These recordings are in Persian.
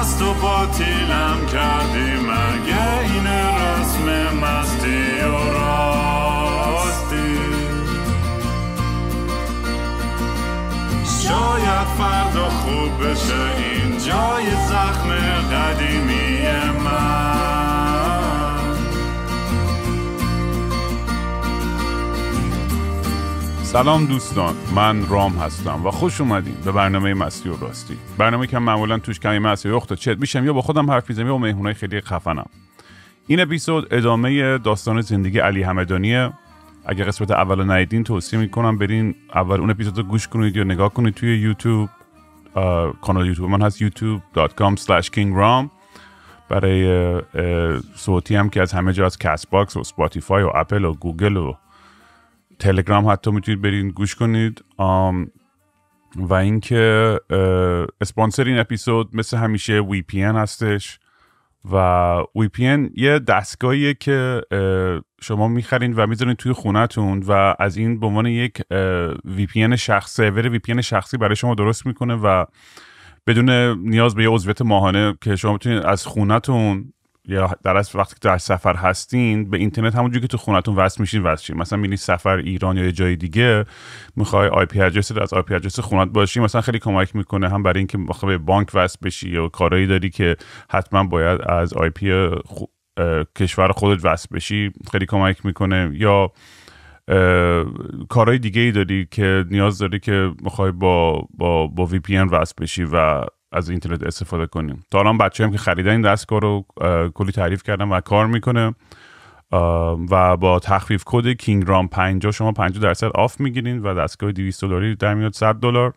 از تو باطیلم کردی مگه این رسم مستی و راستی شاید فردا خوب بشه این جای زخم قدیمی من سلام دوستان من رام هستم و خوش اومدین به برنامه مستی و راستی برنامه که معمولا توش کمی مستی و و چت میشم یا با خودم حرف میزنم یا با مهمونای خیلی خفنم این اپیزود ادامه داستان زندگی علی همدانیه اگه قسمت اول ندیدین توصیه میکنم برین اول اون اپیزود رو گوش کنید یا نگاه کنید توی یوتیوب کانال یوتیوب من هست youtube.com kingram برای صوتی هم که از همه جا از کست باکس و سپاتیفای و اپل و گوگل و تلگرام حتی میتونید برین گوش کنید و اینکه اسپانسر این اپیزود مثل همیشه وی پی هستش و وی پی یه دستگاهیه که شما میخرین و میذارین توی خونهتون و از این به عنوان یک وی پی شخص سرور وی پی شخصی برای شما درست میکنه و بدون نیاز به یه عضویت ماهانه که شما میتونید از خونهتون یا در از وقتی که در سفر هستین به اینترنت همونجوری که تو خونتون وصل میشین وصل شین مثلا میری سفر ایران یا جای دیگه میخوای آی پی از آی پی ادرس خونت باشی مثلا خیلی کمک میکنه هم برای اینکه به بانک وصل بشی یا کارهایی داری که حتما باید از آی پی کشور خودت وصل بشی خیلی کمک میکنه یا کارهای دیگه ای داری که نیاز داری که میخوای با با وی پی وصل بشی و از اینترنت استفاده کنیم تا الان بچه هم که خریدن این دستگاه رو کلی تعریف کردم و کار میکنه و با تخفیف کد کینگ رام 50 شما 50 درصد آف میگیرین و دستگاه 200 دلاری در میاد 100 دلار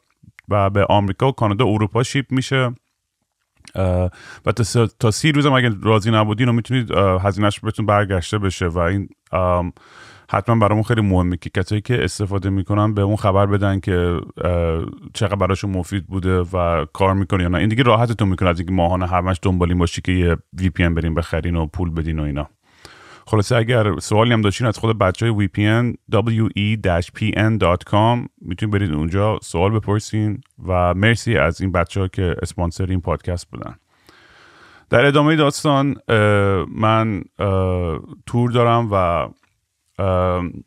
و به آمریکا و کانادا اروپا شیپ میشه و تا سی روزم اگر راضی نبودین رو میتونید هزینهش بهتون برگشته بشه و این حتما برامون خیلی مهمه که کسایی که استفاده میکنن به اون خبر بدن که چقدر براشون مفید بوده و کار میکنه یا نه این دیگه راحتتون میکنه از اینکه ماهانه همش دنبالین باشی که یه وی پی بریم بخرین و پول بدین و اینا خلاصه اگر سوالی هم داشتین از خود بچه های VPN e we-pn.com میتونید برید اونجا سوال بپرسین و مرسی از این بچه ها که اسپانسر این پادکست بودن در ادامه داستان من تور دارم و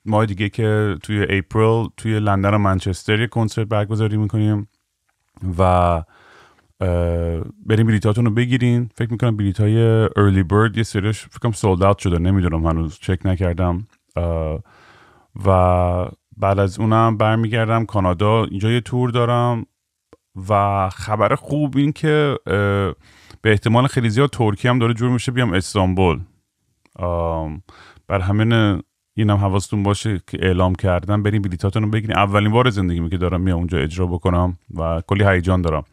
ما دیگه که توی اپریل توی لندن و منچستر یه کنسرت برگزاری میکنیم و بریم بلیتاتون رو بگیرین فکر میکنم بلیت های ارلی برد یه سریش فکرم سولد اوت شده نمیدونم هنوز چک نکردم و بعد از اونم برمیگردم کانادا اینجا یه تور دارم و خبر خوب این که به احتمال خیلی زیاد ترکیه هم داره جور میشه بیام استانبول بر همین اینم حواستون باشه که اعلام کردم بریم بلیتاتون رو بگیریم اولین بار زندگیمه که دارم میام اونجا اجرا بکنم و کلی هیجان دارم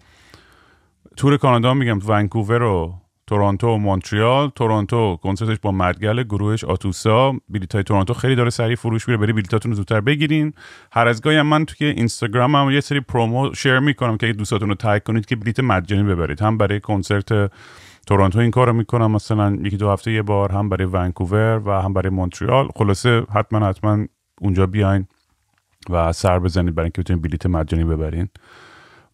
تور کانادا میگم ونکوور و تورنتو و مونتریال تورنتو کنسرتش با مدگل گروهش آتوسا بلیت های تورنتو خیلی داره سریع فروش میره برید بلیتاتون زودتر بگیرین هر از گاهی من توی اینستاگرامم یه سری پرومو شیر میکنم که دوستاتون رو تگ کنید که بلیت مجانی ببرید هم برای کنسرت تورنتو این رو میکنم مثلا یکی دو هفته یه بار هم برای ونکوور و هم برای مونتریال خلاصه حتما حتما اونجا بیاین و سر بزنید برای اینکه بتونین بلیت مجانی ببرین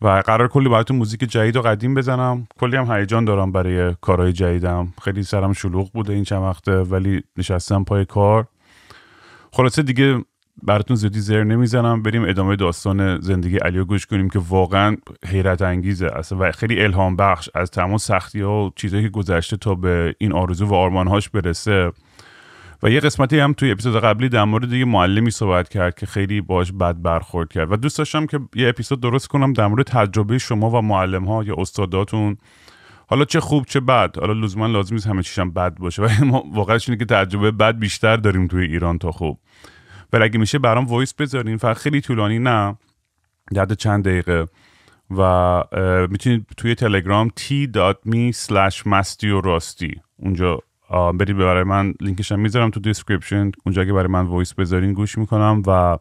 و قرار کلی براتون موزیک جدید و قدیم بزنم کلی هم هیجان دارم برای کارهای جدیدم خیلی سرم شلوغ بوده این چند وقته ولی نشستم پای کار خلاصه دیگه براتون زیادی زر نمیزنم بریم ادامه داستان زندگی علی گوش کنیم که واقعا حیرت انگیزه اصلا و خیلی الهام بخش از تمام سختی ها و چیزهایی که گذشته تا به این آرزو و آرمانهاش برسه و یه قسمتی هم توی اپیزود قبلی در مورد یه معلمی صحبت کرد که خیلی باش بد برخورد کرد و دوست داشتم که یه اپیزود درست کنم در مورد تجربه شما و معلم ها یا استاداتون حالا چه خوب چه بد حالا لزوما لازم نیست همه چیشم بد باشه و ما واقعا اینه که تجربه بد بیشتر داریم توی ایران تا خوب ولی اگه میشه برام وایس بذارین فقط خیلی طولانی نه درد چند دقیقه و میتونید توی تلگرام t.me slash مستی و راستی اونجا برید برای من لینکش هم میذارم تو دیسکریپشن اونجا که برای من وایس بذارین گوش میکنم و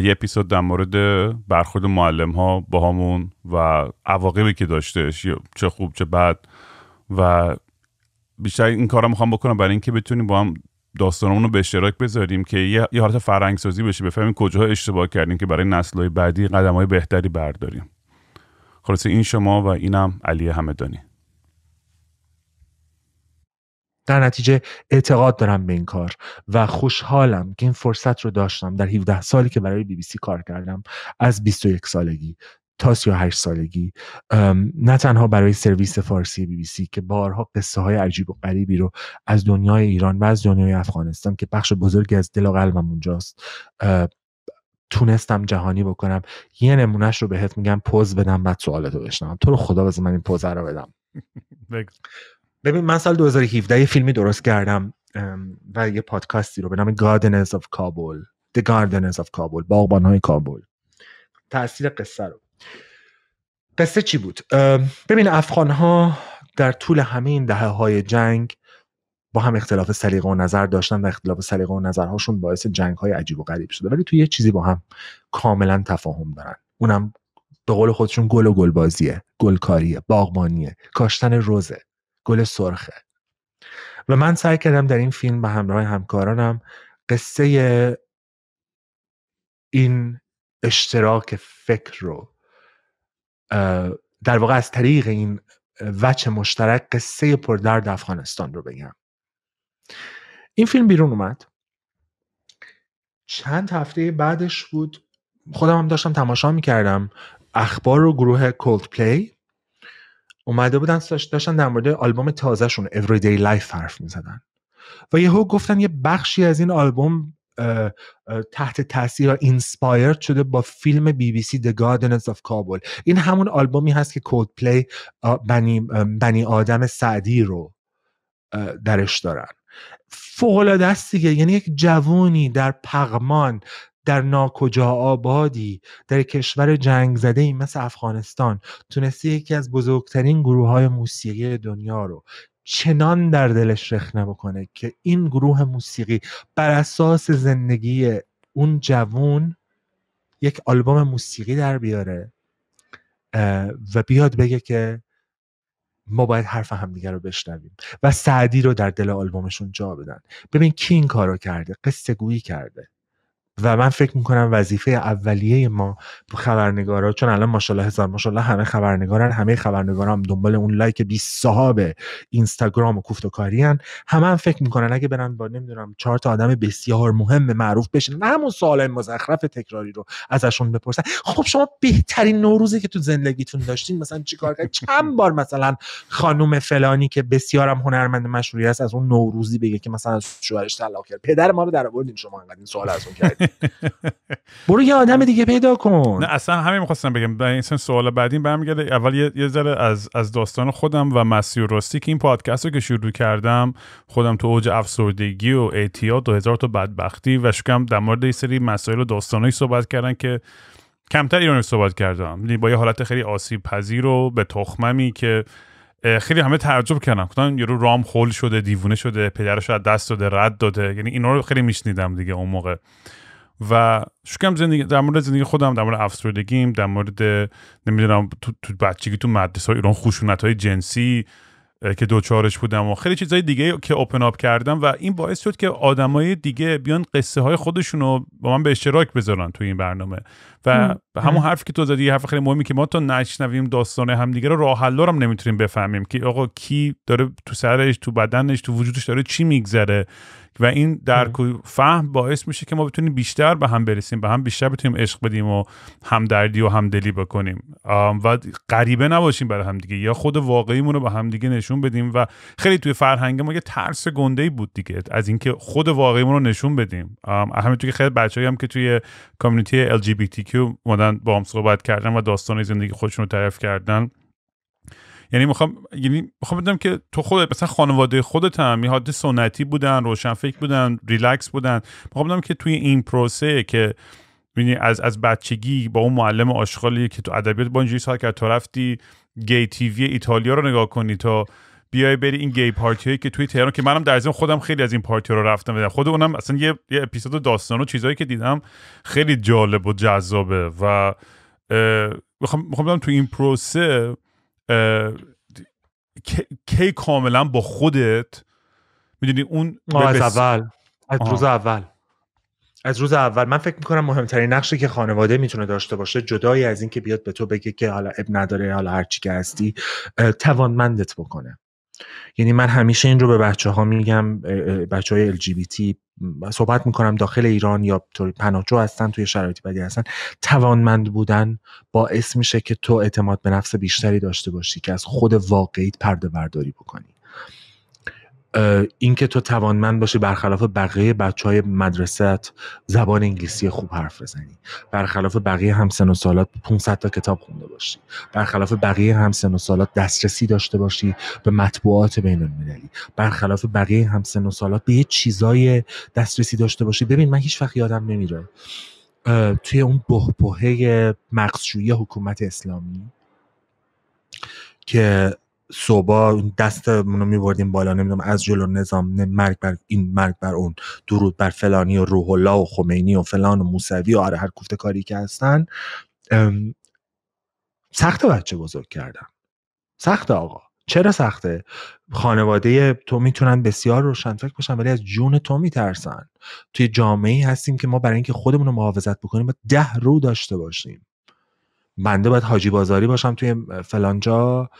یه اپیزود در مورد برخورد معلم ها با همون و عواقبی که داشتش چه خوب چه بد و بیشتر این رو میخوام بکنم برای اینکه بتونیم با هم داستانمون رو به اشتراک بذاریم که یه, حالت فرهنگسازی بشه بفهمیم کجاها اشتباه کردیم که برای نسلهای بعدی قدم های بهتری برداریم خلاصه این شما و اینم علی همدانی در نتیجه اعتقاد دارم به این کار و خوشحالم که این فرصت رو داشتم در 17 سالی که برای بی بی سی کار کردم از 21 سالگی تا 38 سالگی نه تنها برای سرویس فارسی بی بی سی که بارها قصه های عجیب و غریبی رو از دنیای ایران و از دنیای افغانستان که بخش بزرگی از دل و قلبم اونجاست تونستم جهانی بکنم یه نمونهش رو بهت میگم پوز بدم بعد سوالتو بشنم تو رو خدا بزن من این پوز رو بدم ببین من سال 2017 یه فیلمی درست کردم و یه پادکستی رو به نام Gardeners of Kabul The Gardeners of Kabul باغبان های کابل تاثیر قصه رو قصه چی بود ببین افغان ها در طول همه این دهه های جنگ با هم اختلاف سلیقه و نظر داشتن و اختلاف سلیقه و نظرهاشون باعث جنگ های عجیب و غریب شده ولی توی یه چیزی با هم کاملا تفاهم دارن اونم به قول خودشون گل و گل بازیه گلکاریه باغبانیه کاشتن روزه گل سرخه و من سعی کردم در این فیلم به همراه همکارانم قصه این اشتراک فکر رو در واقع از طریق این وچه مشترک قصه پردرد افغانستان رو بگم این فیلم بیرون اومد چند هفته بعدش بود خودم هم داشتم تماشا میکردم اخبار و گروه کولد پلی اومده بودن داشتن در مورد آلبوم تازهشون Everyday Life حرف میزدن و یهو گفتن یه بخشی از این آلبوم تحت تاثیر اینسپایر اینسپایر شده با فیلم بی بی سی The Gardeners of Kabul این همون آلبومی هست که کود پلی بنی, آدم سعدی رو درش دارن فوق العاده است دیگه یعنی یک جوونی در پغمان در ناکجا آبادی در کشور جنگ زده ای مثل افغانستان تونسته یکی از بزرگترین گروه های موسیقی دنیا رو چنان در دلش رخ بکنه که این گروه موسیقی بر اساس زندگی اون جوون یک آلبوم موسیقی در بیاره و بیاد بگه که ما باید حرف همدیگه رو بشنویم و سعدی رو در دل آلبومشون جا بدن ببین کی این رو کرده قصه گویی کرده و من فکر میکنم وظیفه اولیه ما خبرنگارا چون الان ماشاءالله هزار ماشاءالله همه خبرنگارن همه خبرنگارا هم دنبال اون لایک بی صاحب اینستاگرام و کوفت و کارین همه هم فکر میکنن اگه برن با نمیدونم چهار تا آدم بسیار مهم معروف بشن همون سوال مزخرف تکراری رو ازشون بپرسن خب شما بهترین نوروزی که تو زندگیتون داشتین مثلا چیکار کرد چند بار مثلا خانم فلانی که بسیارم هنرمند مشهوری است از اون نوروزی بگه که مثلا شوهرش طلاق کرد پدر ما رو در آوردین شما انقدر این سوال از اون کرد برو یه آدم دیگه پیدا کن نه اصلا همین میخواستم بگم این سوال بعدین برمیگرده اول یه, یه ذره از از داستان خودم و مسیر راستی که این پادکست رو که شروع کردم خودم تو اوج افسردگی و اعتیاد و هزار تا بدبختی و شکم در مورد یه سری مسائل و داستانایی صحبت کردن که کمتر ایرانی صحبت کردم یعنی با یه حالت خیلی آسیب پذیر و به تخممی که خیلی همه تعجب کردم گفتن یارو رام خول شده دیوونه شده پدرش از دست داده رد داده یعنی اینا رو خیلی میشنیدم دیگه اون موقع و شکم زندگی در مورد زندگی خودم در مورد افسردگیم در مورد نمیدونم تو, تو بچگی تو مدرسه ایران خشونت های جنسی که دوچارش بودم و خیلی چیزهای دیگه که اوپن اپ کردم و این باعث شد که آدمای دیگه بیان قصه های خودشون رو با من به اشتراک بذارن تو این برنامه و همون حرف که تو زدی حرف خیلی مهمی که ما تا نشنویم داستان همدیگه رو راه حل هم نمیتونیم بفهمیم که آقا کی داره تو سرش تو بدنش تو وجودش داره چی میگذره و این در و فهم باعث میشه که ما بتونیم بیشتر به هم برسیم به هم بیشتر بتونیم عشق بدیم و همدردی و همدلی بکنیم و غریبه نباشیم برای دیگه یا خود واقعیمون رو به دیگه نشون بدیم و خیلی توی فرهنگ ما یه ترس گنده ای بود دیگه از اینکه خود واقعیمون رو نشون بدیم همین که خیلی بچه‌ای هم که توی کامیونیتی LGBTQ مدن با هم صحبت کردن و داستان زندگی خودشون رو تعریف کردن یعنی میخوام یعنی میخوام بدونم که تو خودت مثلا خانواده خودت هم یه سنتی بودن فکر بودن ریلکس بودن میخوام بدونم که توی این پروسه که یعنی از از بچگی با اون معلم آشغالی که تو ادبیات با اینجوری سال کرد تا رفتی گی تیوی ایتالیا رو نگاه کنی تا بیای بری این گی پارتی که توی تهران که منم در ضمن خودم خیلی از این پارتی رو رفتم دیدم خود اونم اصلا یه یه اپیزود داستان و چیزایی که دیدم خیلی جالب و جذابه و میخوام میخوام تو این پروسه کی کاملا با خودت میدونی اون از اول از روز اول از روز اول من فکر میکنم مهمترین نقشی که خانواده میتونه داشته باشه جدایی از اینکه بیاد به تو بگه که حالا اب نداره حالا هرچی که هستی توانمندت بکنه یعنی من همیشه این رو به بچه ها میگم بچه های LGBT صحبت میکنم داخل ایران یا پناهجو هستن توی شرایطی بدی هستن توانمند بودن باعث میشه که تو اعتماد به نفس بیشتری داشته باشی که از خود واقعیت پرده برداری بکنی اینکه تو توانمند باشی برخلاف بقیه بچه های مدرسه زبان انگلیسی خوب حرف بزنی برخلاف بقیه همسن و سالات 500 تا کتاب خونده باشی برخلاف بقیه همسن و سالات دسترسی داشته باشی به مطبوعات بین المللی برخلاف بقیه همسن و سالات به یه چیزای دسترسی داشته باشی ببین من هیچ وقت یادم نمیره توی اون بهبهه مقصوی حکومت اسلامی که صبح دست رو میبردیم بالا نمیدونم از جلو نظام مرگ بر این مرگ بر اون درود بر فلانی و روح الله و خمینی و فلان و موسوی و آره هر کوفته کاری که هستن سخت بچه بزرگ کردم سخت آقا چرا سخته خانواده تو میتونن بسیار فکر باشن ولی از جون تو میترسن توی جامعه هستیم که ما برای اینکه خودمون رو محافظت بکنیم باید ده رو داشته باشیم بنده باید حاجی بازاری باشم توی فلانجا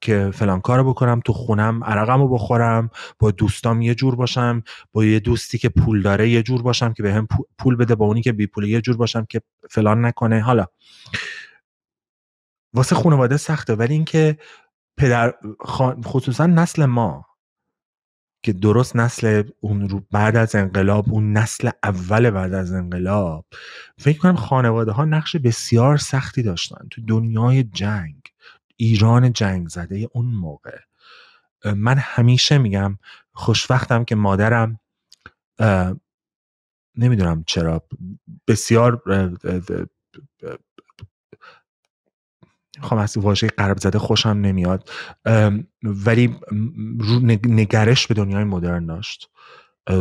که فلان کارو بکنم تو خونم عرقم رو بخورم با دوستام یه جور باشم با یه دوستی که پول داره یه جور باشم که به هم پول بده با اونی که بی پوله یه جور باشم که فلان نکنه حالا واسه خانواده سخته ولی اینکه پدر خصوصا نسل ما که درست نسل اون رو بعد از انقلاب اون نسل اول بعد از انقلاب فکر کنم خانواده ها نقش بسیار سختی داشتن تو دنیای جنگ ایران جنگ زده اون موقع من همیشه میگم خوشوقتم که مادرم نمیدونم چرا بسیار خواهم خب، از واژه قرب زده خوشم نمیاد ولی نگرش به دنیای مدرن داشت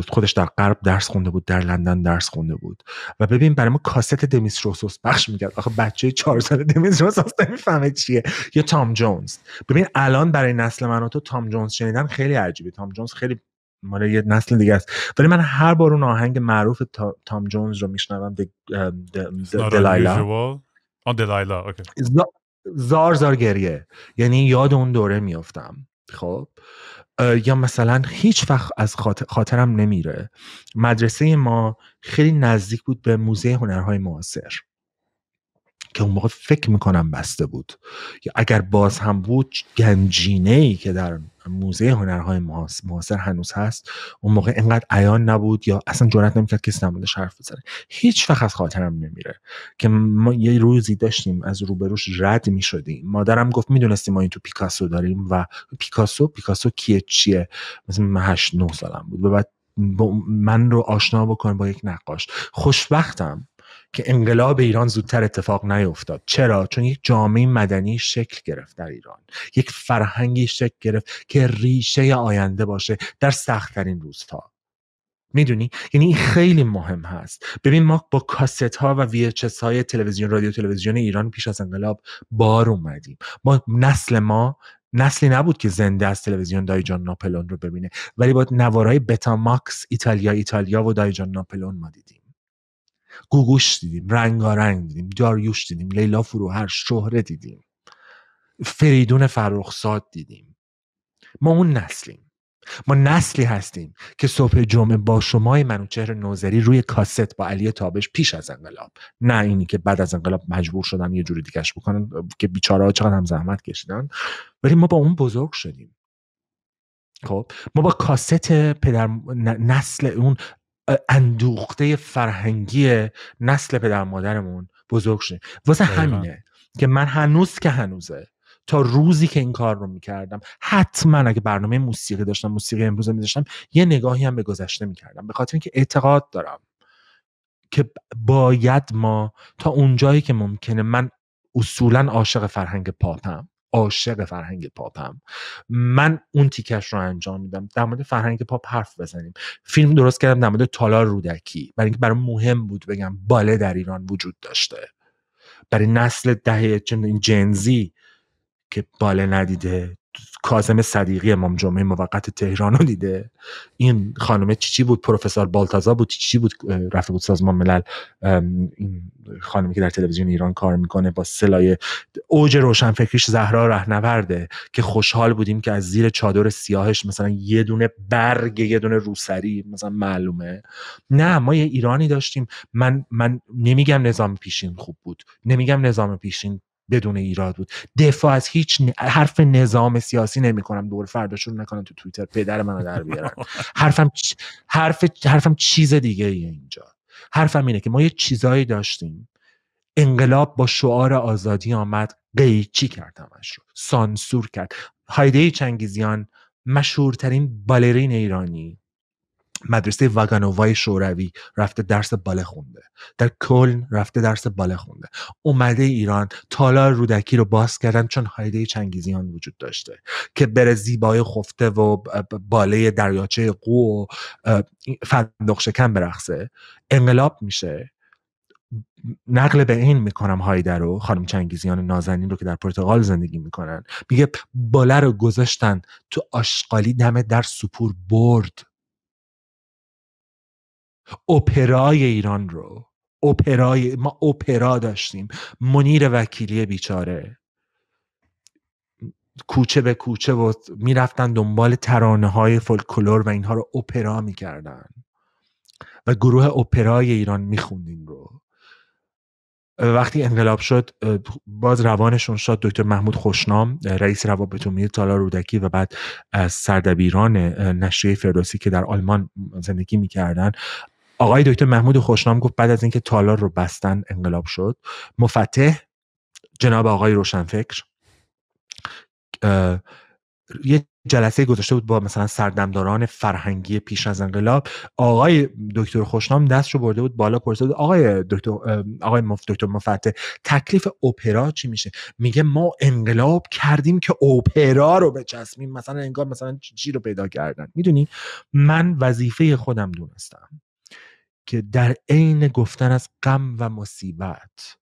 خودش در غرب درس خونده بود در لندن درس خونده بود و ببین برای ما کاست دمیس روسوس بخش میگرد آخه بچه چهار ساله دمیس روسوس نمیفهمه چیه یا تام جونز ببین الان برای نسل من تو تام جونز شنیدن خیلی عجیبه تام جونز خیلی مال یه نسل دیگه است ولی من هر بار اون آهنگ معروف تام جونز رو میشنوم دلایلا دلایلا زار زار گریه یعنی یاد اون دوره میافتم خب یا مثلا هیچ وقت از خاطرم نمیره مدرسه ما خیلی نزدیک بود به موزه هنرهای معاصر که اون موقع فکر میکنم بسته بود یا اگر باز هم بود گنجینه ای که در موزه هنرهای معاصر هنوز هست اون موقع انقدر عیان نبود یا اصلا جرئت نمیکرد کسی نمودش حرف بزنه هیچ وقت از خاطرم نمیره که ما یه روزی داشتیم از روبروش رد میشدیم مادرم گفت میدونستیم ما این تو پیکاسو داریم و پیکاسو پیکاسو کیه چیه مثل من هشت 9 سالم بود و بعد من رو آشنا بکن با یک نقاش خوشبختم که انقلاب ایران زودتر اتفاق نیفتاد چرا چون یک جامعه مدنی شکل گرفت در ایران یک فرهنگی شکل گرفت که ریشه آینده باشه در سختترین روزها میدونی یعنی این خیلی مهم هست ببین ما با کاست ها و وی های تلویزیون رادیو تلویزیون ایران پیش از انقلاب بار اومدیم ما نسل ما نسلی نبود که زنده از تلویزیون دایجان ناپلون رو ببینه ولی با نوارهای بتا ماکس ایتالیا ایتالیا و دایجان ناپلون ما دیدیم گوگوش دیدیم رنگارنگ دیدیم داریوش دیدیم لیلا فروهر شهره دیدیم فریدون فرخزاد دیدیم ما اون نسلیم ما نسلی هستیم که صبح جمعه با شمای منوچهر نوزری روی کاست با علی تابش پیش از انقلاب نه اینی که بعد از انقلاب مجبور شدن یه جوری دیگهش بکنن که بیچاره ها چقدر هم زحمت کشیدن ولی ما با اون بزرگ شدیم خب ما با کاست پدر نسل اون اندوخته فرهنگی نسل پدر مادرمون بزرگ شدیم واسه همینه که من هنوز که هنوزه تا روزی که این کار رو میکردم حتما اگه برنامه موسیقی داشتم موسیقی امروز میذاشتم یه نگاهی هم به گذشته میکردم به خاطر اینکه اعتقاد دارم که باید ما تا اونجایی که ممکنه من اصولا عاشق فرهنگ پاپم عاشق فرهنگ پاپم من اون تیکش رو انجام میدم در مورد فرهنگ پاپ حرف بزنیم فیلم درست کردم در مورد تالار رودکی برای اینکه برای مهم بود بگم باله در ایران وجود داشته برای نسل دهه این جنزی که باله ندیده کازم صدیقی امام جمعه موقت تهران رو دیده این خانم چیچی بود پروفسور بالتازا بود چی بود رفته بود سازمان ملل این خانمی که در تلویزیون ایران کار میکنه با سلای اوج روشنفکریش زهرا رهنورده که خوشحال بودیم که از زیر چادر سیاهش مثلا یه دونه برگ یه دونه روسری مثلا معلومه نه ما یه ایرانی داشتیم من من نمیگم نظام پیشین خوب بود نمیگم نظام پیشین بدون ایراد بود دفاع از هیچ حرف نظام سیاسی نمی کنم دور فرداشون نکنم تو توییتر پدر منو در بیارن حرفم حرف حرفم چیز دیگه ایه اینجا حرفم اینه که ما یه چیزایی داشتیم انقلاب با شعار آزادی آمد قیچی کرد همش رو سانسور کرد هایده چنگیزیان مشهورترین بالرین ایرانی مدرسه واگانووای شوروی رفته درس باله خونده در کلن رفته درس باله خونده اومده ایران تالار رودکی رو باز کردن چون هایده چنگیزیان وجود داشته که بره زیبای خفته و باله دریاچه قو و فندق شکن برخصه انقلاب میشه نقل به این میکنم هایده رو خانم چنگیزیان نازنین رو که در پرتغال زندگی میکنن میگه باله رو گذاشتن تو آشقالی دمه در سپور برد اپرای ایران رو اپرای ما اپرا داشتیم منیر وکیلی بیچاره کوچه به کوچه و میرفتن دنبال ترانه های فولکلور و اینها رو اپرا میکردن و گروه اپرای ایران میخوندیم رو وقتی انقلاب شد باز روانشون شد دکتر محمود خوشنام رئیس روابط عمومی تالار رودکی و بعد از سردبیران نشریه فردوسی که در آلمان زندگی میکردن آقای دکتر محمود خوشنام گفت بعد از اینکه تالار رو بستن انقلاب شد مفتح جناب آقای روشنفکر یه جلسه گذاشته بود با مثلا سردمداران فرهنگی پیش از انقلاب آقای دکتر خوشنام دست رو برده بود بالا پرسید آقای دکتر آقای مف دکتر مفتح تکلیف اپرا چی میشه میگه ما انقلاب کردیم که اپرا رو بچسبیم مثلا انگار مثلا چی رو پیدا کردن میدونی من وظیفه خودم دونستم که در عین گفتن از غم و مصیبت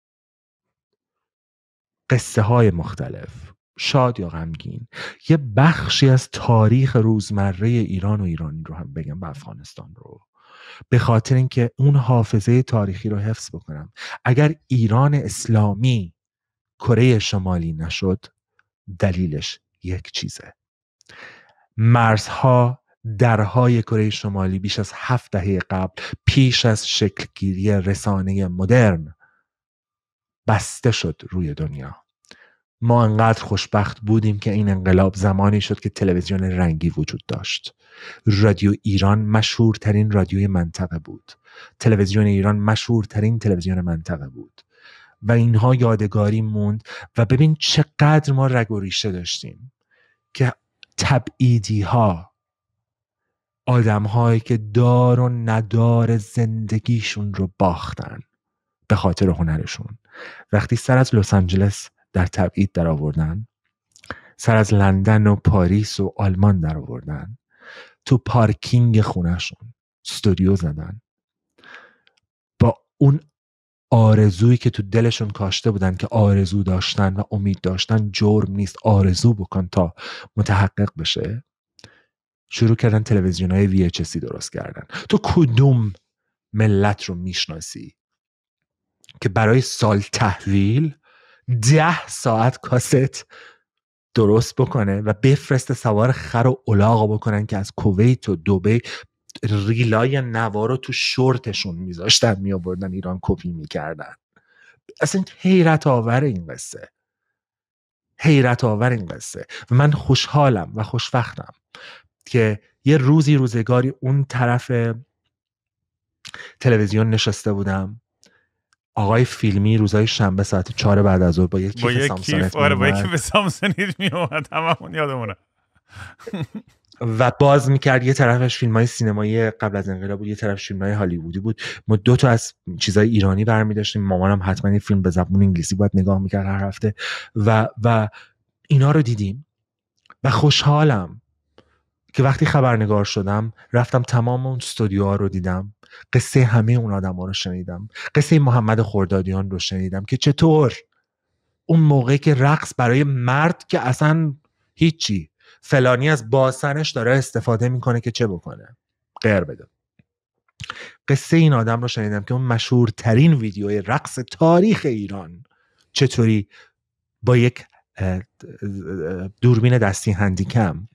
قصه های مختلف شاد یا غمگین یه بخشی از تاریخ روزمره ایران و ایرانی رو هم بگم و افغانستان رو به خاطر اینکه اون حافظه تاریخی رو حفظ بکنم اگر ایران اسلامی کره شمالی نشد دلیلش یک چیزه مرزها درهای کره شمالی بیش از هفت دهه قبل پیش از شکلگیری رسانه مدرن بسته شد روی دنیا ما انقدر خوشبخت بودیم که این انقلاب زمانی شد که تلویزیون رنگی وجود داشت رادیو ایران مشهورترین رادیوی منطقه بود تلویزیون ایران مشهورترین تلویزیون منطقه بود و اینها یادگاری موند و ببین چقدر ما رگ و ریشه داشتیم که تبعیدی ها هایی که دار و ندار زندگیشون رو باختن به خاطر هنرشون وقتی سر از لس آنجلس در تبعید در آوردن سر از لندن و پاریس و آلمان در آوردن تو پارکینگ خونهشون استودیو زدن با اون آرزویی که تو دلشون کاشته بودن که آرزو داشتن و امید داشتن جرم نیست آرزو بکن تا متحقق بشه شروع کردن تلویزیون های VHSی درست کردن تو کدوم ملت رو میشناسی که برای سال تحویل ده ساعت کاست درست بکنه و بفرست سوار خر و الاغ بکنن که از کویت و دوبه ریلای نوار رو تو شورتشون میذاشتن میابردن ایران کپی میکردن اصلا حیرت آور این قصه حیرت آور این قصه و من خوشحالم و خوشفختم که یه روزی روزگاری اون طرف تلویزیون نشسته بودم آقای فیلمی روزای شنبه ساعت چهار بعد از ظهر با یک کیف, با آره، با به سامسونیت می اومد هممون یادمونه و باز میکرد یه طرفش فیلم های سینمایی قبل از انقلاب بود یه طرفش فیلم های هالیوودی بود ما دو تا از چیزای ایرانی برمی داشتیم مامانم حتما یه فیلم به زبون انگلیسی باید نگاه میکرد هر هفته و و اینا رو دیدیم و خوشحالم که وقتی خبرنگار شدم رفتم تمام اون استودیوها رو دیدم قصه همه اون آدم ها رو شنیدم قصه محمد خوردادیان رو شنیدم که چطور اون موقع که رقص برای مرد که اصلا هیچی فلانی از باسنش داره استفاده میکنه که چه بکنه غیر بده قصه این آدم رو شنیدم که اون مشهورترین ویدیوی رقص تاریخ ایران چطوری با یک دوربین دستی هندیکم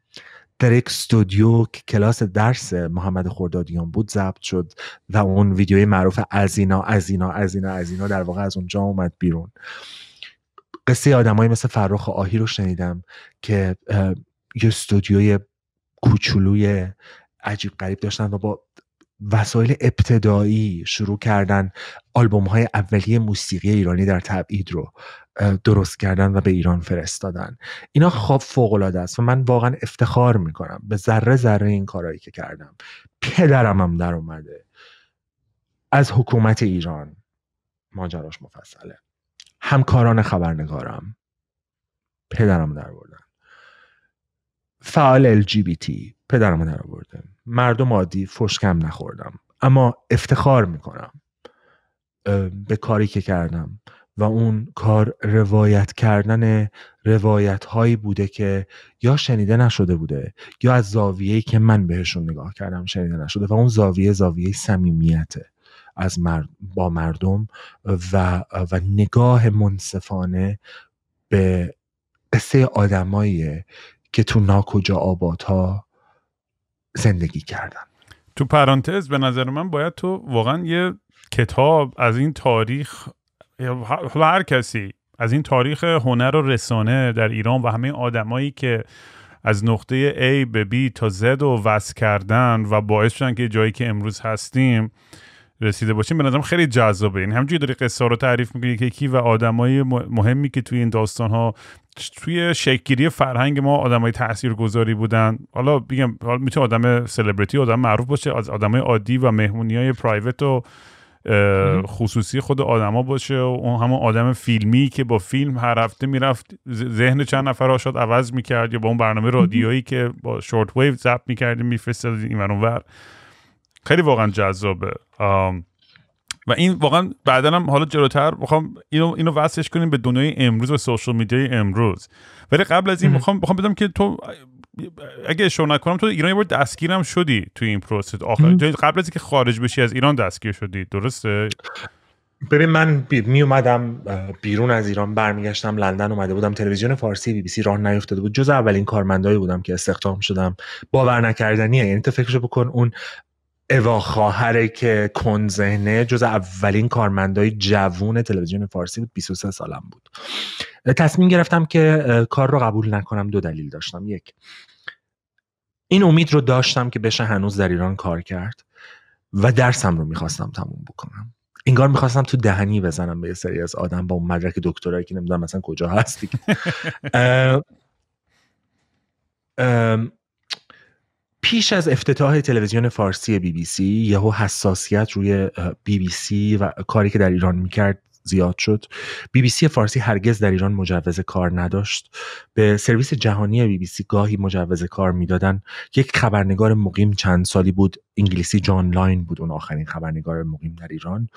در یک استودیو که کلاس درس محمد خوردادیان بود ضبط شد و اون ویدیوی معروف از اینا از اینا از اینا از اینا در واقع از اونجا اومد بیرون قصه آدمایی مثل فرخ آهی رو شنیدم که یه استودیوی کوچولوی عجیب غریب داشتن و با وسایل ابتدایی شروع کردن آلبوم های اولیه موسیقی ایرانی در تبعید رو درست کردن و به ایران فرستادن اینا خواب فوق العاده است و من واقعا افتخار میکنم به ذره ذره این کارایی که کردم پدرم هم در اومده از حکومت ایران ماجراش مفصله همکاران خبرنگارم پدرم در بردن فعال LGBT پدرم در بردن مردم عادی فشکم نخوردم اما افتخار میکنم به کاری که کردم و اون کار روایت کردن روایت هایی بوده که یا شنیده نشده بوده یا از زاویه‌ای که من بهشون نگاه کردم شنیده نشده و اون زاویه زاویه صمیمیته از مرد با مردم و, و نگاه منصفانه به قصه آدمایی که تو ناکجا آبادها زندگی کردن تو پرانتز به نظر من باید تو واقعا یه کتاب از این تاریخ حالا خب هر کسی از این تاریخ هنر و رسانه در ایران و همه آدمایی که از نقطه A به B تا Z و وصل کردن و باعث شدن که جایی که امروز هستیم رسیده باشیم به خیلی جذابه این یعنی همجوری داری قصه رو تعریف میکنی که کی و آدمای مهمی که توی این داستان ها توی شکلگیری فرهنگ ما آدمای تاثیرگذاری بودن حالا بگم حالا میتونه آدم سلبریتی آدم معروف باشه از آدمای عادی و مهمونی های پرایوت و خصوصی خود آدما باشه و اون همون آدم فیلمی که با فیلم هر هفته میرفت ذهن چند نفر آشاد، عوض میکرد یا با اون برنامه رادیویی که با شورت ویو ضبط میکردیم میفرستاد این اونور خیلی واقعا جذابه و این واقعا بعدا هم حالا جلوتر میخوام اینو اینو وصلش کنیم به دنیای امروز و سوشال میدیای امروز ولی قبل از این میخوام میخوام بدم که تو اگه اشتباه نکنم تو ایران یه بار دستگیرم شدی تو این پروسه آخر قبل از اینکه خارج بشی از ایران دستگیر شدی درسته ببین من بی... می اومدم بیرون از ایران برمیگشتم لندن اومده بودم تلویزیون فارسی بی بی سی راه نیفتاده بود جز اولین کارمندایی بودم که استخدام شدم باور نکردنیه یعنی تو فکرشو بکن اون اوا خواهره که ذهنه جز اولین کارمندای جوون تلویزیون فارسی بود 23 سالم بود تصمیم گرفتم که کار رو قبول نکنم دو دلیل داشتم یک این امید رو داشتم که بشه هنوز در ایران کار کرد و درسم رو میخواستم تموم بکنم انگار میخواستم تو دهنی بزنم به یه سری از آدم با اون مدرک دکترایی که نمیدونم مثلا کجا هستی پیش از افتتاح تلویزیون فارسی بی بی سی یهو حساسیت روی بی بی سی و کاری که در ایران میکرد زیاد شد بی بی سی فارسی هرگز در ایران مجوز کار نداشت به سرویس جهانی بی بی سی گاهی مجوز کار میدادن یک خبرنگار مقیم چند سالی بود انگلیسی جان لاین بود اون آخرین خبرنگار مقیم در ایران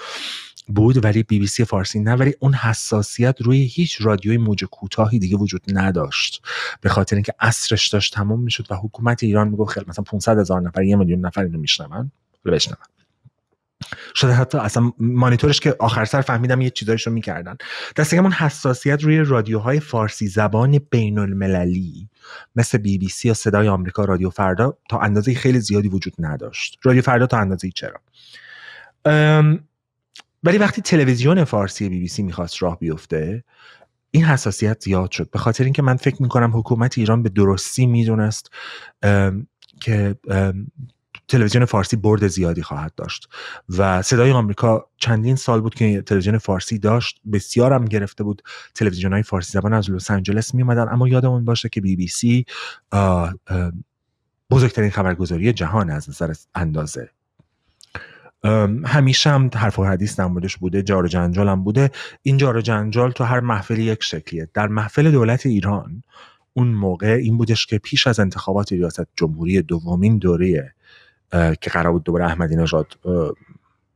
بود ولی بی بی سی فارسی نه ولی اون حساسیت روی هیچ رادیوی موج کوتاهی دیگه وجود نداشت به خاطر اینکه اصرش داشت تمام میشد و حکومت ایران میگفت مثلا 500 هزار نفر یه میلیون نفر اینو میشنون بشنون شده حتی اصلا مانیتورش که آخر سر فهمیدم یه چیزایش رو میکردن دست حساسیت روی رادیوهای فارسی زبان بین المللی مثل بی بی سی یا صدای آمریکا رادیو فردا تا اندازه خیلی زیادی وجود نداشت رادیو فردا تا اندازه چرا ولی وقتی تلویزیون فارسی بی بی سی میخواست راه بیفته این حساسیت زیاد شد به خاطر اینکه من فکر میکنم حکومت ایران به درستی میدونست که تلویزیون فارسی برد زیادی خواهد داشت و صدای آمریکا چندین سال بود که تلویزیون فارسی داشت بسیار هم گرفته بود تلویزیون های فارسی زبان از لس آنجلس می اومدن اما یادمون باشه که بی بی سی بزرگترین خبرگزاری جهان از نظر اندازه همیشه هم حرف و حدیث در بوده جار جنجال هم بوده این جار جنجال تو هر محفلی یک شکلیه در محفل دولت ایران اون موقع این بودش که پیش از انتخابات ریاست جمهوری دومین دوره که قرار بود دوباره احمدی نژاد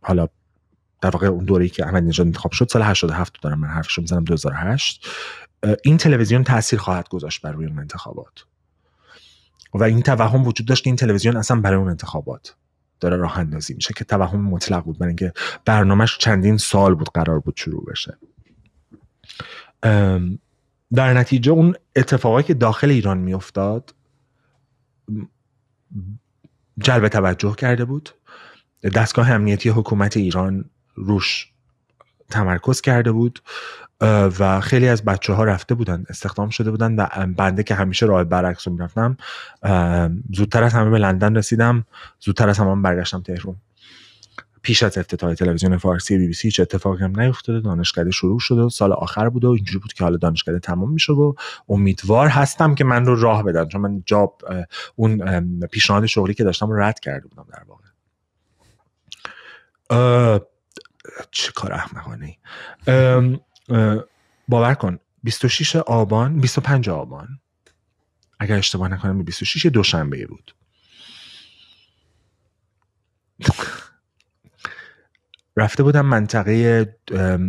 حالا در واقع اون دوره‌ای که احمدی نژاد انتخاب شد سال 87 دارم من حرفشو میزنم 2008 این تلویزیون تاثیر خواهد گذاشت بر روی اون انتخابات و این توهم وجود داشت که این تلویزیون اصلا برای اون انتخابات داره راه اندازی میشه که توهم مطلق بود برای اینکه برنامهش چندین سال بود قرار بود شروع بشه در نتیجه اون اتفاقایی که داخل ایران میافتاد جلب توجه کرده بود دستگاه امنیتی حکومت ایران روش تمرکز کرده بود و خیلی از بچه ها رفته بودن استخدام شده بودن و بنده که همیشه راه برعکس رو میرفتم زودتر از همه به لندن رسیدم زودتر از همه برگشتم تهرون پیش از افتتاح تلویزیون فارسی بی بی سی چه اتفاقی هم نیفتاده دانشکده شروع شده و سال آخر بوده و اینجوری بود که حالا دانشکده تمام میشه و امیدوار هستم که من رو راه بدن چون من جاب اون پیشنهاد شغلی که داشتم رو رد کرده بودم در واقع چه کار احمقانه باور کن 26 آبان 25 آبان اگر اشتباه نکنم 26 دوشنبه بود رفته بودم منطقه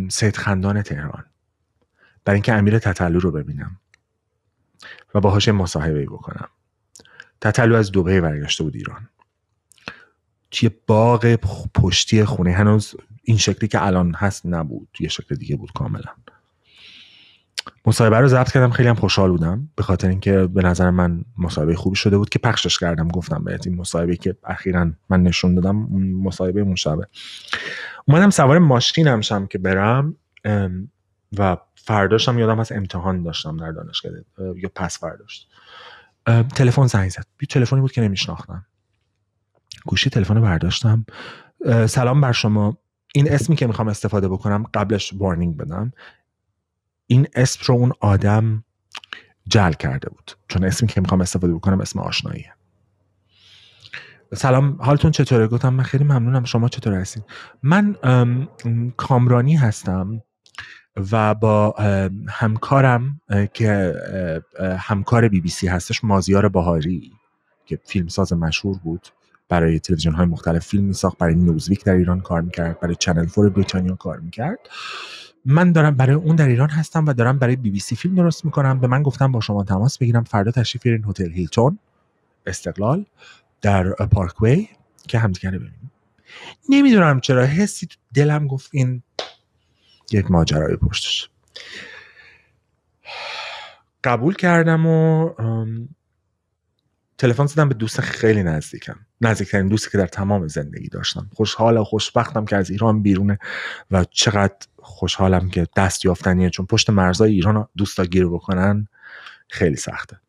سید خندان تهران برای اینکه امیر تطلو رو ببینم و باهاش مصاحبه بکنم تطلو از دبی برگشته بود ایران چیه باغ پشتی خونه هنوز این شکلی که الان هست نبود یه شکل دیگه بود کاملا مصاحبه رو ضبط کردم خیلی هم خوشحال بودم به خاطر اینکه به نظر من مصاحبه خوبی شده بود که پخشش کردم گفتم بهت این مصاحبه که اخیرا من نشون دادم مصاحبه اون شبه اومدم سوار ماشینم شم که برم و فرداشم یادم از امتحان داشتم در دانشگاه یا پس فرداشت تلفن زنگ زد یه تلفنی بود که نمیشناختم گوشی تلفن برداشتم سلام بر شما این اسمی که میخوام استفاده بکنم قبلش وارنینگ بدم این اسم رو اون آدم جل کرده بود چون اسمی که میخوام استفاده بکنم اسم آشناییه سلام حالتون چطوره گفتم من خیلی ممنونم شما چطور هستین من کامرانی هستم و با همکارم که همکار بی بی سی هستش مازیار بهاری که فیلمساز مشهور بود برای تلویزیون های مختلف فیلم ساخت برای نوزویک در ایران کار میکرد برای چنل فور بریتانیا کار میکرد من دارم برای اون در ایران هستم و دارم برای بی بی سی فیلم درست میکنم به من گفتم با شما تماس بگیرم فردا تشریف بیارین هتل هیلتون استقلال در وی که همدیگر رو ببینیم نمیدونم چرا حسی تو دلم گفت این یک ماجرای پشتش قبول کردم و تلفن زدم به دوست خیلی نزدیکم نزدیکترین دوستی که در تمام زندگی داشتم خوشحال و خوشبختم که از ایران بیرونه و چقدر خوشحالم که دست یافتنیه چون پشت مرزای ایران دوستا گیر بکنن خیلی سخته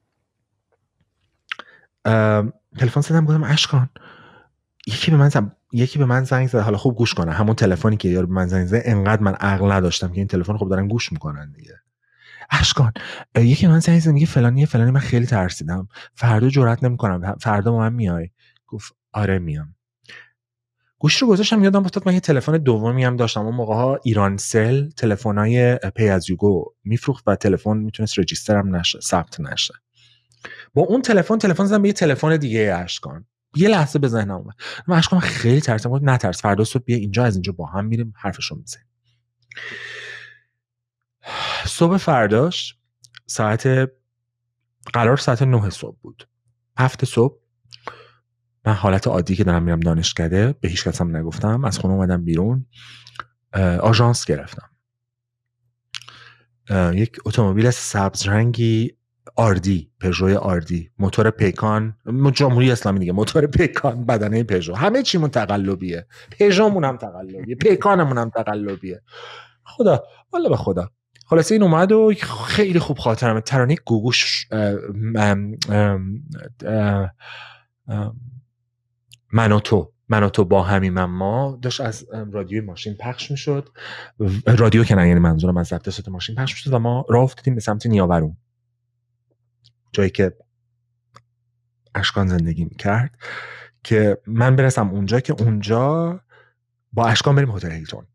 تلفن زدم گفتم اشکان یکی به من زن... یکی به من زنگ زد حالا خوب گوش کنه همون تلفنی که یار به من زنگ زد انقدر من عقل نداشتم که این تلفن خوب دارن گوش میکنن دیگه اشکان یکی من زنگ زد میگه فلانی فلانی من خیلی ترسیدم فردا جرئت نمیکنم فردا با من میای گفت آره میام گوش رو گذاشتم یادم افتاد من یه تلفن دومی هم داشتم اون موقع ها ایرانسل تلفنای پی از یوگو میفروخت و تلفن میتونست رجیستر هم نشه ثبت نشه با اون تلفن تلفن زدم به یه تلفن دیگه اشکان یه لحظه به ذهنم اومد اشکان خیلی ترسیدم گفت نترس فردا صبح بیا اینجا از اینجا با هم میریم حرفشو میزنیم صبح فرداش ساعت قرار ساعت نه صبح بود هفت صبح من حالت عادی که دارم میرم دانشکده به هیچ کس نگفتم از خونه اومدم بیرون آژانس گرفتم یک اتومبیل سبز رنگی آردی پژو آردی موتور پیکان جمهوری اسلامی دیگه موتور پیکان بدنه پژو همه چیمون تقلبیه پژومون هم تقلبیه پیکانمون هم تقلبیه خدا والا به خدا خلاصه این اومد و خیلی خوب خاطرمه ترانه گوگوش من و تو من تو با من ما داشت از رادیوی ماشین پخش میشد رادیو که نه یعنی منظورم از ضبط صوت ماشین پخش میشد و ما راه افتادیم به سمت نیاورون جایی که اشکان زندگی میکرد که من برسم اونجا که اونجا با اشکان بریم هتل هیلتون